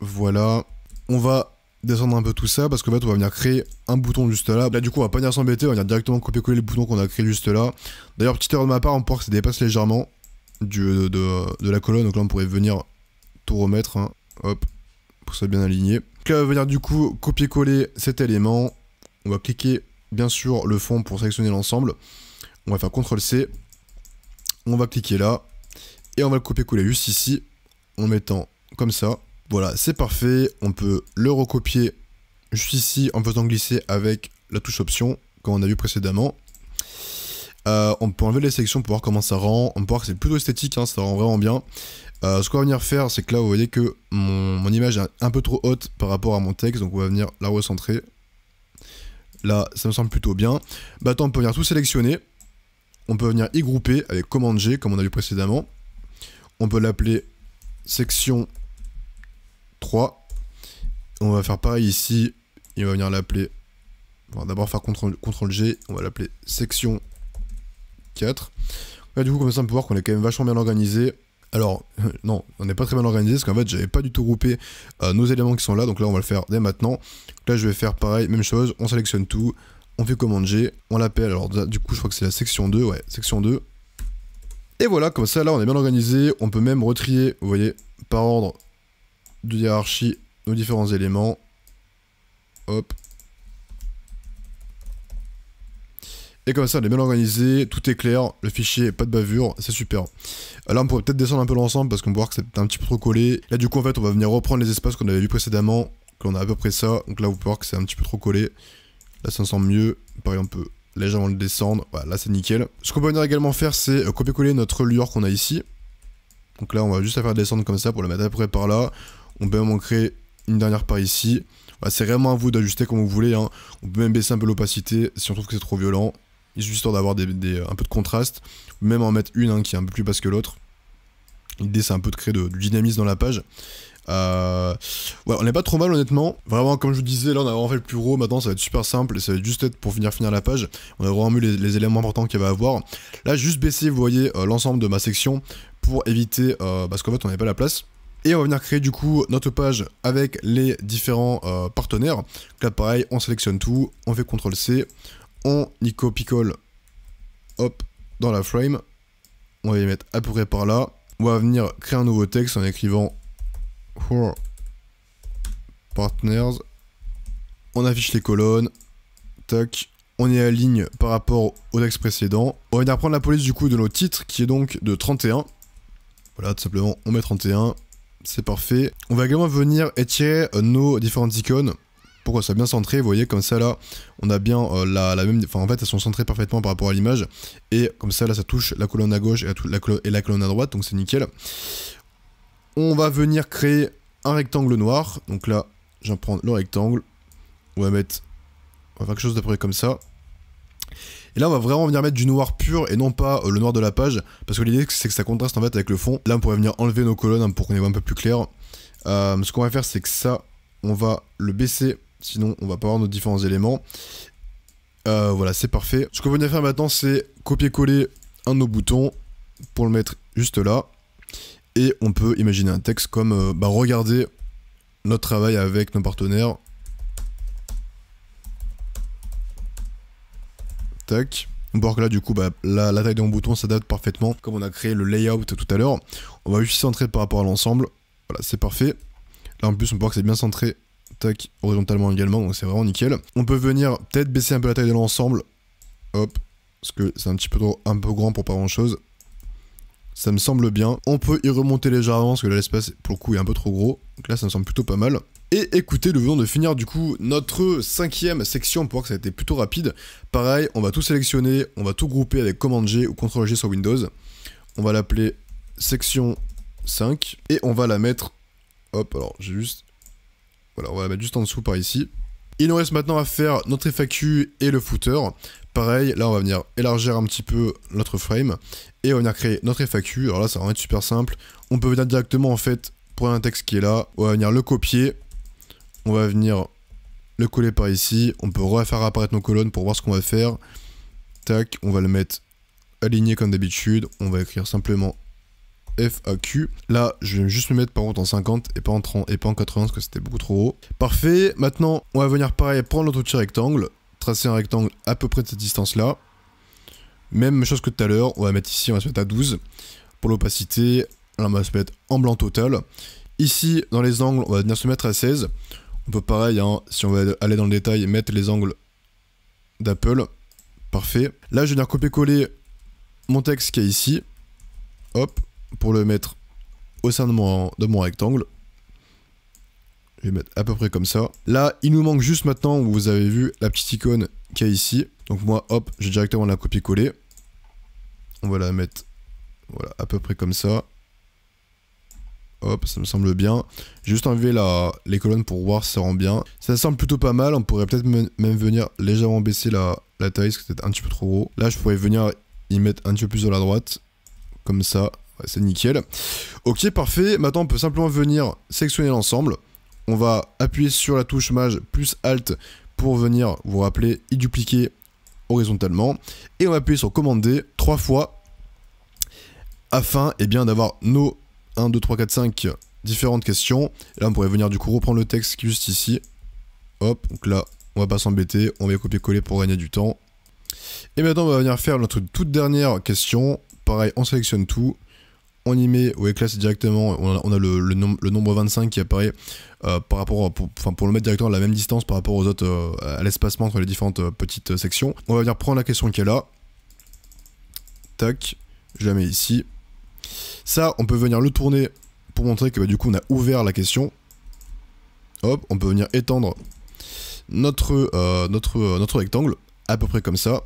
voilà. On va descendre un peu tout ça parce qu'en fait on va venir créer un bouton juste là. Là du coup on va pas venir s'embêter, on va venir directement copier-coller les boutons qu'on a créé juste là. D'ailleurs petite erreur de ma part, on voir que ça dépasse légèrement euh, de, la colonne, donc là on pourrait venir tout remettre. Hein. Hop, bien aligné. Donc là, on va venir du coup copier-coller cet élément. On va cliquer bien sûr le fond pour sélectionner l'ensemble. On va faire CTRL-C. On va cliquer là. Et on va le copier-coller juste ici en mettant comme ça. Voilà, c'est parfait. On peut le recopier juste ici en faisant glisser avec la touche option, comme on a vu précédemment. Euh, on peut enlever les sélections pour voir comment ça rend. On peut voir que c'est plutôt esthétique, hein, ça rend vraiment bien. Euh, ce qu'on va venir faire, c'est que là, vous voyez que mon, image est un peu trop haute par rapport à mon texte, donc on va venir la recentrer. Là, ça me semble plutôt bien. Maintenant, bah, on peut venir tout sélectionner. On peut venir y grouper avec commande G, comme on a vu précédemment. On peut l'appeler section 3. On va faire pareil ici. on va venir l'appeler... On va d'abord faire CTRL, CTRL G. On va l'appeler section 4. Là, du coup, comme ça, on peut voir qu'on est quand même vachement bien organisé. Alors, euh, non, on n'est pas très bien organisé parce qu'en fait, j'avais pas du tout groupé euh, nos éléments qui sont là. Donc là, on va le faire dès maintenant. là, je vais faire pareil, même chose. On sélectionne tout, on fait commande G, on l'appelle. Alors, du coup, je crois que c'est la section 2. Ouais, section 2. Et voilà, comme ça, là, on est bien organisé. On peut même retrier, vous voyez, par ordre de hiérarchie, nos différents éléments. Hop, Et comme ça, elle est bien organisée, tout est clair, le fichier, pas de bavure, c'est super. Euh, là, on pourrait peut-être descendre un peu l'ensemble parce qu'on voit que c'est un petit peu trop collé. Là, du coup, en fait, on va venir reprendre les espaces qu'on avait vu précédemment, qu'on a à peu près ça. Donc là, vous pouvez voir que c'est un petit peu trop collé. Là, ça me semble mieux. Pareil, on peut légèrement le descendre. Voilà, là, c'est nickel. Ce qu'on peut venir également faire, c'est euh, copier-coller notre lueur qu'on a ici. Donc là, on va juste la faire descendre comme ça pour la mettre à peu près par là. On peut même en créer une dernière par ici. c'est vraiment à vous d'ajuster comme vous voulez. Hein. On peut même baisser un peu l'opacité si on trouve que c'est trop violent histoire d'avoir des, un peu de contraste, même en mettre une hein, qui est un peu plus basse que l'autre. L'idée c'est un peu de créer de, du dynamisme dans la page. Euh, ouais, on n'est pas trop mal honnêtement. Vraiment, comme je vous disais, là on a vraiment fait le plus gros. Maintenant, ça va être super simple et ça va juste être pour finir finir la page. On a vraiment eu les, éléments importants qu'il va avoir. Là, juste baisser, vous voyez, euh, l'ensemble de ma section pour éviter euh, parce qu'en fait on n'avait pas la place. Et on va venir créer du coup notre page avec les différents partenaires. Donc là pareil, on sélectionne tout, on fait CTRL C, on Nico colle hop, dans la frame. On va y mettre à peu près par là. On va venir créer un nouveau texte en écrivant for partners. On affiche les colonnes. Tac. On est ligne par rapport au texte précédent. On va venir prendre la police du coup de nos titres qui est donc de 31. Voilà, tout simplement, on met 31. C'est parfait. On va également venir étirer nos différentes icônes pourquoi soit bien centré, vous voyez comme ça là on a bien euh, la, même, enfin en fait elles sont centrées parfaitement par rapport à l'image et comme ça là ça touche la colonne à gauche et la, colonne, à droite donc c'est nickel. On va venir créer un rectangle noir, donc là je vais prendre le rectangle, on va mettre, on va faire quelque chose d'après comme ça. Et là on va vraiment venir mettre du noir pur et non pas euh, le noir de la page parce que l'idée c'est que ça contraste en fait avec le fond. Là on pourrait venir enlever nos colonnes hein, pour qu'on ait un peu plus clair. Euh, ce qu'on va faire c'est que ça on va le baisser Sinon, on va pas avoir nos différents éléments. Euh, voilà, c'est parfait. Ce qu'on vous venez faire maintenant, c'est copier-coller un de nos boutons pour le mettre juste là. Et on peut imaginer un texte comme euh, bah, regardez notre travail avec nos partenaires. Tac. On voit que là, du coup, bah, la, la, taille de mon bouton s'adapte parfaitement. Comme on a créé le layout tout à l'heure, on va juste centrer par rapport à l'ensemble. Voilà, c'est parfait. Là, en plus, on peut voir que c'est bien centré tac, horizontalement également, donc c'est vraiment nickel. On peut venir peut-être baisser un peu la taille de l'ensemble, hop, parce que c'est un petit peu trop, un peu grand pour pas grand chose. Ça me semble bien. On peut y remonter légèrement parce que l'espace pour le coup est un peu trop gros. Donc là ça me semble plutôt pas mal. Et écoutez, nous venons de finir du coup notre cinquième section pour voir que ça a été plutôt rapide. Pareil, on va tout sélectionner, on va tout grouper avec Command G ou Ctrl G sur Windows. On va l'appeler section 5 et on va la mettre... Hop, alors j'ai juste voilà, on va la mettre juste en dessous par ici. Il nous reste maintenant à faire notre FAQ et le footer. Pareil, là on va venir élargir un petit peu notre frame et on va venir créer notre FAQ. Alors là ça va être super simple. On peut venir directement en fait prendre un texte qui est là. On va venir le copier. On va venir le coller par ici. On peut refaire apparaître nos colonnes pour voir ce qu'on va faire. Tac, on va le mettre aligné comme d'habitude. On va écrire simplement FAQ. Là, je vais juste me mettre par contre en 50 et pas en 30 et pas en 80 parce que c'était beaucoup trop haut. Parfait. Maintenant, on va venir pareil, prendre notre outil rectangle, tracer un rectangle à peu près de cette distance-là. Même chose que tout à l'heure, on va mettre ici, on va se mettre à 12. Pour l'opacité, on va se mettre en blanc total. Ici, dans les angles, on va venir se mettre à 16. On peut pareil, hein, si on veut aller dans le détail, mettre les angles d'Apple. Parfait. Là, je vais venir copier-coller mon texte qui est ici. Hop, pour le mettre au sein de mon, de mon rectangle. Je vais mettre à peu près comme ça. Là, il nous manque juste maintenant, vous avez vu, la petite icône qui y a ici. Donc moi, hop, j'ai directement la copier-coller. On va la mettre voilà, à peu près comme ça. Hop, ça me semble bien. juste enlevé la, les colonnes pour voir si ça rend bien. Ça semble plutôt pas mal. On pourrait peut-être même venir légèrement baisser la, taille, parce que c'est un petit peu trop gros. Là, je pourrais venir y mettre un petit peu plus à la droite. Comme ça. Bah, c'est nickel. Ok, parfait. Maintenant, on peut simplement venir sélectionner l'ensemble. On va appuyer sur la touche mage plus Alt pour venir, vous rappeler, y dupliquer horizontalement. Et on va appuyer sur commander trois fois afin eh bien, d'avoir nos 1, 2, 3, 4, 5 différentes questions. là, on pourrait venir du coup reprendre le texte juste ici. Hop, donc là, on va pas s'embêter. On va copier-coller pour gagner du temps. Et maintenant, on va venir faire notre toute dernière question. Pareil, on sélectionne tout animé e ou met directement, on a, le, nombre 25 qui apparaît euh, par rapport, pour, enfin, pour le mettre directement à la même distance par rapport aux autres, euh, à l'espacement entre les différentes euh, petites sections. On va venir prendre la question qui est là. Tac, je la mets ici. Ça, on peut venir le tourner pour montrer que bah, du coup on a ouvert la question. Hop, on peut venir étendre notre, notre, notre rectangle, à peu près comme ça.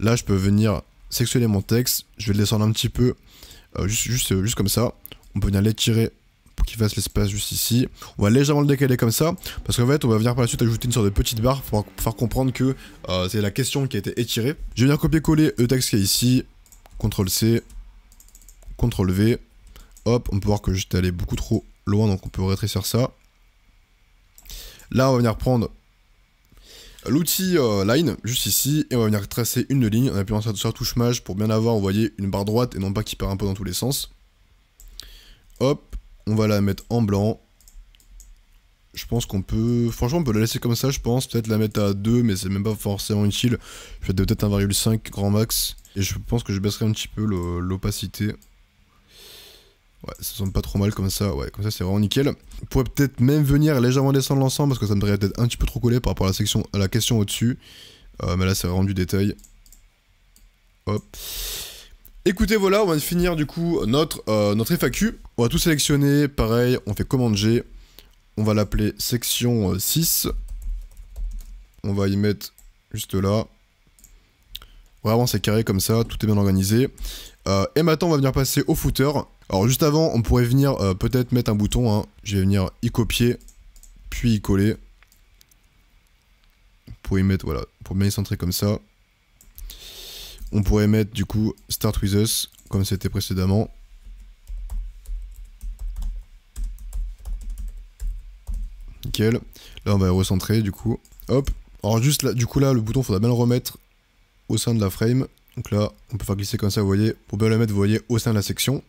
Là, je peux venir sectionner mon texte, je vais le descendre un petit peu euh, euh, juste, comme ça. On peut venir l'étirer pour qu'il fasse l'espace juste ici. On va légèrement le décaler comme ça, parce qu'en fait, on va venir par la suite ajouter une sorte de petite barre pour faire comprendre que euh, c'est la question qui a été étirée. Je vais venir copier-coller le texte qui est ici, CTRL-C, CTRL-V, hop, on peut voir que j'étais allé beaucoup trop loin, donc on peut rétrécir ça. Là, on va venir prendre L'outil euh, line, juste ici, et on va venir tracer une ligne en appuyant sur la touche mage pour bien avoir, vous voyez, une barre droite et non pas qui part un peu dans tous les sens. Hop, on va la mettre en blanc. Je pense qu'on peut... Franchement, on peut la laisser comme ça, je pense. Peut-être la mettre à 2, mais c'est même pas forcément utile. Je vais peut-être 1,5 grand max. Et je pense que je baisserai un petit peu l'opacité. Ouais, ça sonne pas trop mal comme ça, ouais, comme ça c'est vraiment nickel. On pourrait peut-être même venir légèrement descendre l'ensemble parce que ça me paraît peut-être un petit peu trop collé par rapport à la, section, à la question au-dessus. Euh, mais là c'est vraiment du détail. Hop. Écoutez, voilà, on va finir du coup notre, euh, notre FAQ. On va tout sélectionner, pareil, on fait commande G. On va l'appeler section 6. Euh, on va y mettre juste là. Vraiment c'est carré comme ça, tout est bien organisé. et maintenant on va venir passer au footer. Alors juste avant, on pourrait venir euh, peut-être mettre un bouton. Hein. Je vais venir y copier, puis y coller. Pour y mettre, voilà, pour bien y centrer comme ça. On pourrait mettre du coup Start With Us, comme c'était précédemment. Nickel. Là, on va recentrer du coup. Hop. Alors juste là, du coup là, le bouton, faudra bien le remettre au sein de la frame. Donc là, on peut faire glisser comme ça, vous voyez. Pour bien le mettre, vous voyez, au sein de la section.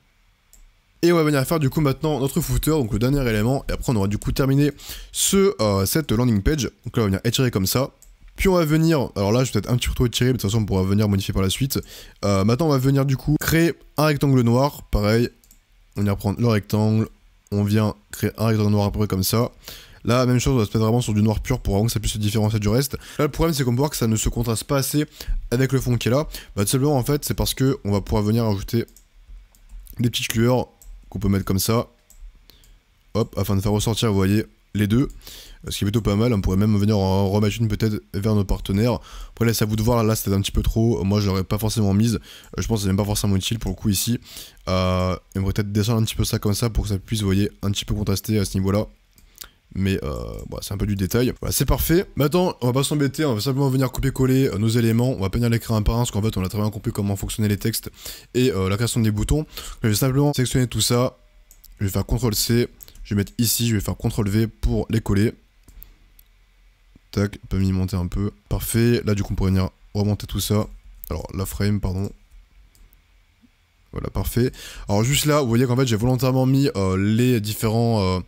Et on va venir faire du coup maintenant notre footer, donc le dernier élément, et après on aura du coup terminé ce, euh, cette landing page. Donc là on va venir étirer comme ça. Puis on va venir, alors là je vais peut-être un petit retour étirer, mais de toute façon on pourra venir modifier par la suite. Euh, maintenant on va venir du coup créer un rectangle noir, pareil, on vient prendre le rectangle, on vient créer un rectangle noir à peu près comme ça. Là, même chose, on va se mettre vraiment sur du noir pur pour avant que ça puisse se différencier du reste. Là, le problème, c'est qu'on peut voir que ça ne se contraste pas assez avec le fond qui est là. Bah, tout simplement, en fait, c'est parce qu'on va pouvoir venir ajouter des petites lueurs qu'on peut mettre comme ça. Hop, afin de faire ressortir, vous voyez, les deux. Ce qui est plutôt pas mal, on pourrait même venir en remettre une peut-être vers nos partenaires. Après laissez vous de voir, là c'était un petit peu trop, moi je l'aurais pas forcément mise. Euh, je pense que c'est même pas forcément utile pour le coup ici. Euh, on peut-être descendre un petit peu ça comme ça pour que ça puisse, vous voyez, un petit peu contraster à ce niveau-là mais euh, c'est un peu du détail. Voilà, c'est parfait. Maintenant, on va pas s'embêter, on va simplement venir couper coller euh, nos éléments, on va pas venir créer un par un, parce qu'en fait, on a très bien compris comment fonctionnaient les textes et euh, la création des boutons. je vais simplement sélectionner tout ça, je vais faire CTRL-C, je vais mettre ici, je vais faire CTRL-V pour les coller. Tac, On peut m'y monter un peu. Parfait, là du coup on pourrait venir remonter tout ça. Alors la frame, pardon, voilà, parfait. Alors juste là, vous voyez qu'en fait, j'ai volontairement mis les différents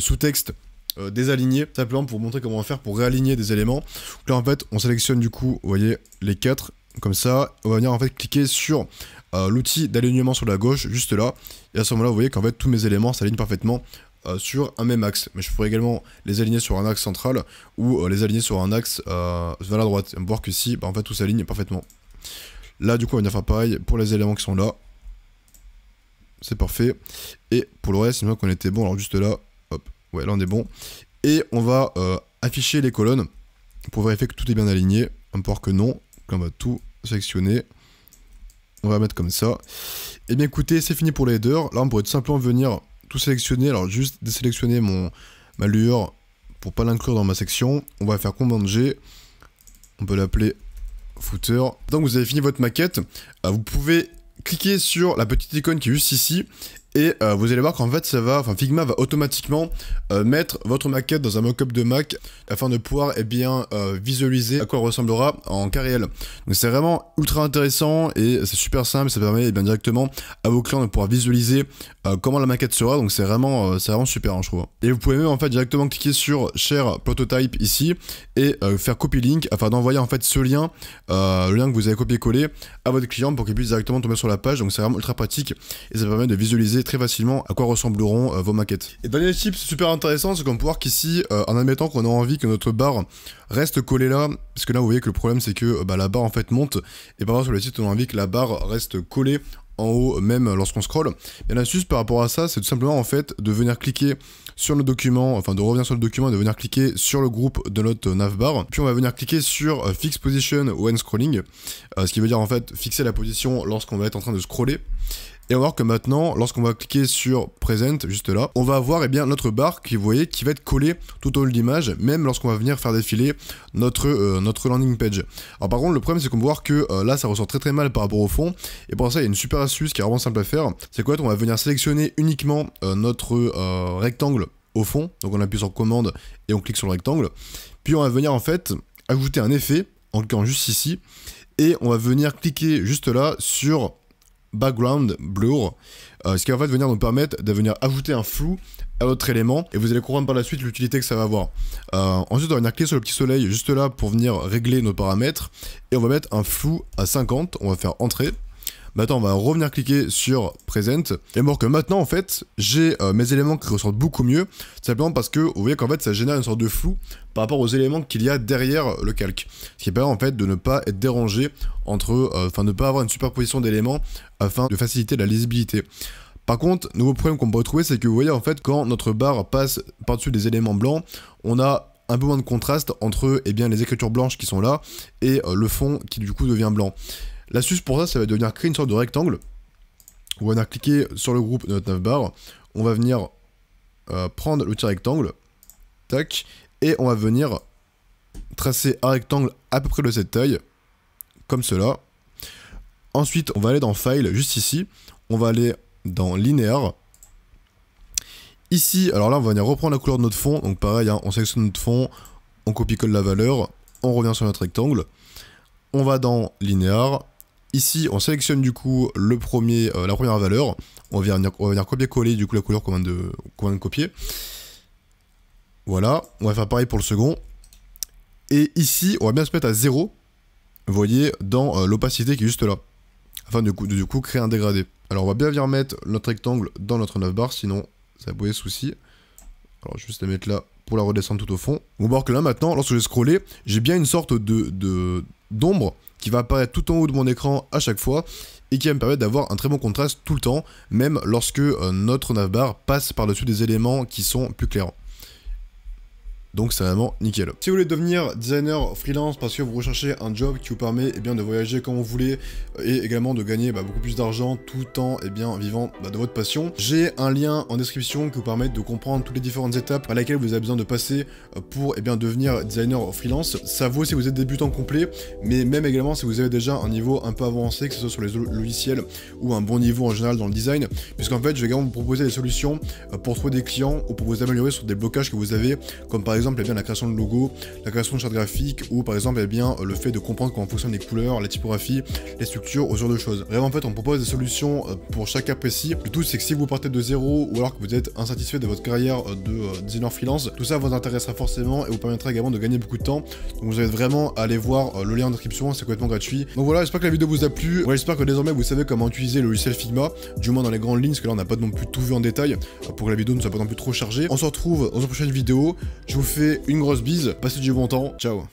sous-textes euh, désaligner, simplement pour montrer comment on va faire pour réaligner des éléments. là en fait on sélectionne du coup, vous voyez, les quatre comme ça, on va venir en fait cliquer sur euh, l'outil d'alignement sur la gauche, juste là, et à ce moment-là vous voyez qu'en fait tous mes éléments s'alignent parfaitement euh, sur un même axe, mais je pourrais également les aligner sur un axe central ou les aligner sur un axe vers la droite, voir que si, bah, en fait tout s'aligne parfaitement. Là du coup on va venir faire pareil pour les éléments qui sont là, c'est parfait. Et pour le reste, c'est qu'on était bon. Alors juste là, là on est bon. Et on va euh, afficher les colonnes pour vérifier que tout est bien aligné. On que non. on va tout sélectionner. On va mettre comme ça. Et eh bien écoutez, c'est fini pour les header, Là, on pourrait tout simplement venir tout sélectionner. Alors juste désélectionner mon, ma lueur pour pas l'inclure dans ma section. On va faire combiner, On peut l'appeler footer. Donc vous avez fini votre maquette. Euh, vous pouvez cliquer sur la petite icône qui est juste ici et euh, vous allez voir qu'en fait ça va, enfin Figma va automatiquement euh, mettre votre maquette dans un mock-up de Mac afin de pouvoir et eh bien euh, visualiser à quoi ressemblera en cas réel. Donc c'est vraiment ultra intéressant et c'est super simple, ça permet eh bien directement à vos clients de pouvoir visualiser comment la maquette sera, donc c'est vraiment, c'est vraiment super hein, je trouve. Et vous pouvez même en fait directement cliquer sur Share Prototype ici et faire copy link afin d'envoyer en fait ce lien, le lien que vous avez copié-collé à votre client pour qu'il puisse directement tomber sur la page, donc c'est vraiment ultra pratique et ça permet de visualiser très facilement à quoi ressembleront euh, vos maquettes. Et dernier tip super intéressant, c'est qu'on peut voir qu'ici, euh, en admettant qu'on a envie que notre barre reste collée là, parce que là vous voyez que le problème c'est que euh, bah, la barre en fait monte, et par exemple sur le site on a envie que la barre reste collée en haut même lorsqu'on scrolle. Et l'astuce par rapport à ça, c'est tout simplement en fait de venir cliquer sur le document, enfin de revenir sur le document de venir cliquer sur le groupe de notre navbar. Puis on va venir cliquer sur Fix Position when Scrolling, ce qui veut dire en fait fixer la position lorsqu'on va être en train de scroller. Et on va voir que maintenant, lorsqu'on va cliquer sur Present, juste là, on va avoir eh bien, notre barre qui, vous voyez, qui va être collée tout au long de l'image, même lorsqu'on va venir faire défiler notre, euh, notre landing page. Alors par contre, le problème, c'est qu'on va voir que euh, là, ça ressort très très mal par rapport au fond. Et pour ça, il y a une super astuce qui est vraiment simple à faire. C'est quoi On va venir sélectionner uniquement euh, notre rectangle au fond. Donc on appuie sur commande et on clique sur le rectangle. Puis on va venir en fait ajouter un effet en cliquant juste ici. Et on va venir cliquer juste là sur background blur, euh, ce qui va en fait venir nous permettre de venir ajouter un flou à notre élément et vous allez comprendre par la suite l'utilité que ça va avoir. Euh, ensuite on va venir cliquer sur le petit soleil juste là pour venir régler nos paramètres et on va mettre un flou à 50, on va faire entrer Maintenant, on va revenir cliquer sur Present. Et voir que maintenant, en fait, j'ai euh, mes éléments qui ressortent beaucoup mieux. Simplement parce que vous voyez qu'en fait, ça génère une sorte de flou par rapport aux éléments qu'il y a derrière le calque. Ce qui permet en fait de ne pas être dérangé entre, euh, enfin, de ne pas avoir une superposition d'éléments afin de faciliter la lisibilité. Par contre, nouveau problème qu'on peut retrouver, c'est que vous voyez en fait quand notre barre passe par-dessus des éléments blancs, on a un peu moins de contraste entre eh bien, les écritures blanches qui sont là et euh, le fond qui du coup devient blanc. L'astuce pour ça, ça va devenir créer une sorte de rectangle. on va cliquer sur le groupe de notre barres. On va venir euh, prendre l'outil rectangle. Tac. Et on va venir tracer un rectangle à peu près de cette taille. Comme cela. Ensuite, on va aller dans File, juste ici. On va aller dans Linear. Ici, alors là, on va venir reprendre la couleur de notre fond. Donc pareil, hein, on sélectionne notre fond, on copie-colle la valeur, on revient sur notre rectangle. On va dans Linear. Ici, on sélectionne du coup le premier, euh, la première valeur. On va venir, copier-coller du coup la couleur qu'on vient, de, copier. Voilà, on va faire pareil pour le second. Et ici, on va bien se mettre à 0, vous voyez, dans euh, l'opacité qui est juste là. Afin de, du coup créer un dégradé. Alors on va bien venir mettre notre rectangle dans notre 9 bar, sinon ça être souci. Alors je juste la mettre là pour la redescendre tout au fond. On voir que là maintenant, lorsque j'ai scrollé, j'ai bien une sorte de d'ombre qui va apparaître tout en haut de mon écran à chaque fois et qui va me permettre d'avoir un très bon contraste tout le temps, même lorsque euh, notre navbar passe par-dessus des éléments qui sont plus clairs donc c'est vraiment nickel. Si vous voulez devenir designer freelance parce que vous recherchez un job qui vous permet et eh bien, de voyager quand vous voulez et également de gagner bah, beaucoup plus d'argent tout en et eh bien, vivant bah, de votre passion, j'ai un lien en description qui vous permet de comprendre toutes les différentes étapes à laquelle vous avez besoin de passer euh, pour et eh bien, devenir designer freelance. Ça vaut si vous êtes débutant complet, mais même également si vous avez déjà un niveau un peu avancé, que ce soit sur les logiciels ou un bon niveau en général dans le design, puisqu'en fait je vais également vous proposer des solutions euh, pour trouver des clients ou pour vous améliorer sur des blocages que vous avez, comme par exemple exemple, eh bien, la création de logo, la création de charte graphique, ou par exemple, et eh bien, le fait de comprendre comment fonctionnent les couleurs, la typographie, les structures, ce genre de choses. Vraiment, en fait, on propose des solutions euh, pour chaque cas précis. Le tout, c'est que si vous partez de zéro, ou alors que vous êtes insatisfait de votre carrière euh, de euh, designer freelance, tout ça vous intéressera forcément et vous permettra également de gagner beaucoup de temps. Donc, vous allez vraiment aller voir le lien en description, c'est complètement gratuit. Donc voilà, j'espère que la vidéo vous a plu. j'espère que désormais vous savez comment utiliser le logiciel Figma, du moins dans les grandes lignes, parce que là, on n'a pas non plus tout vu en détail pour que la vidéo ne soit pas non plus trop chargée. On se retrouve dans une prochaine vidéo. Je vous fais une grosse bise, passez du bon temps, ciao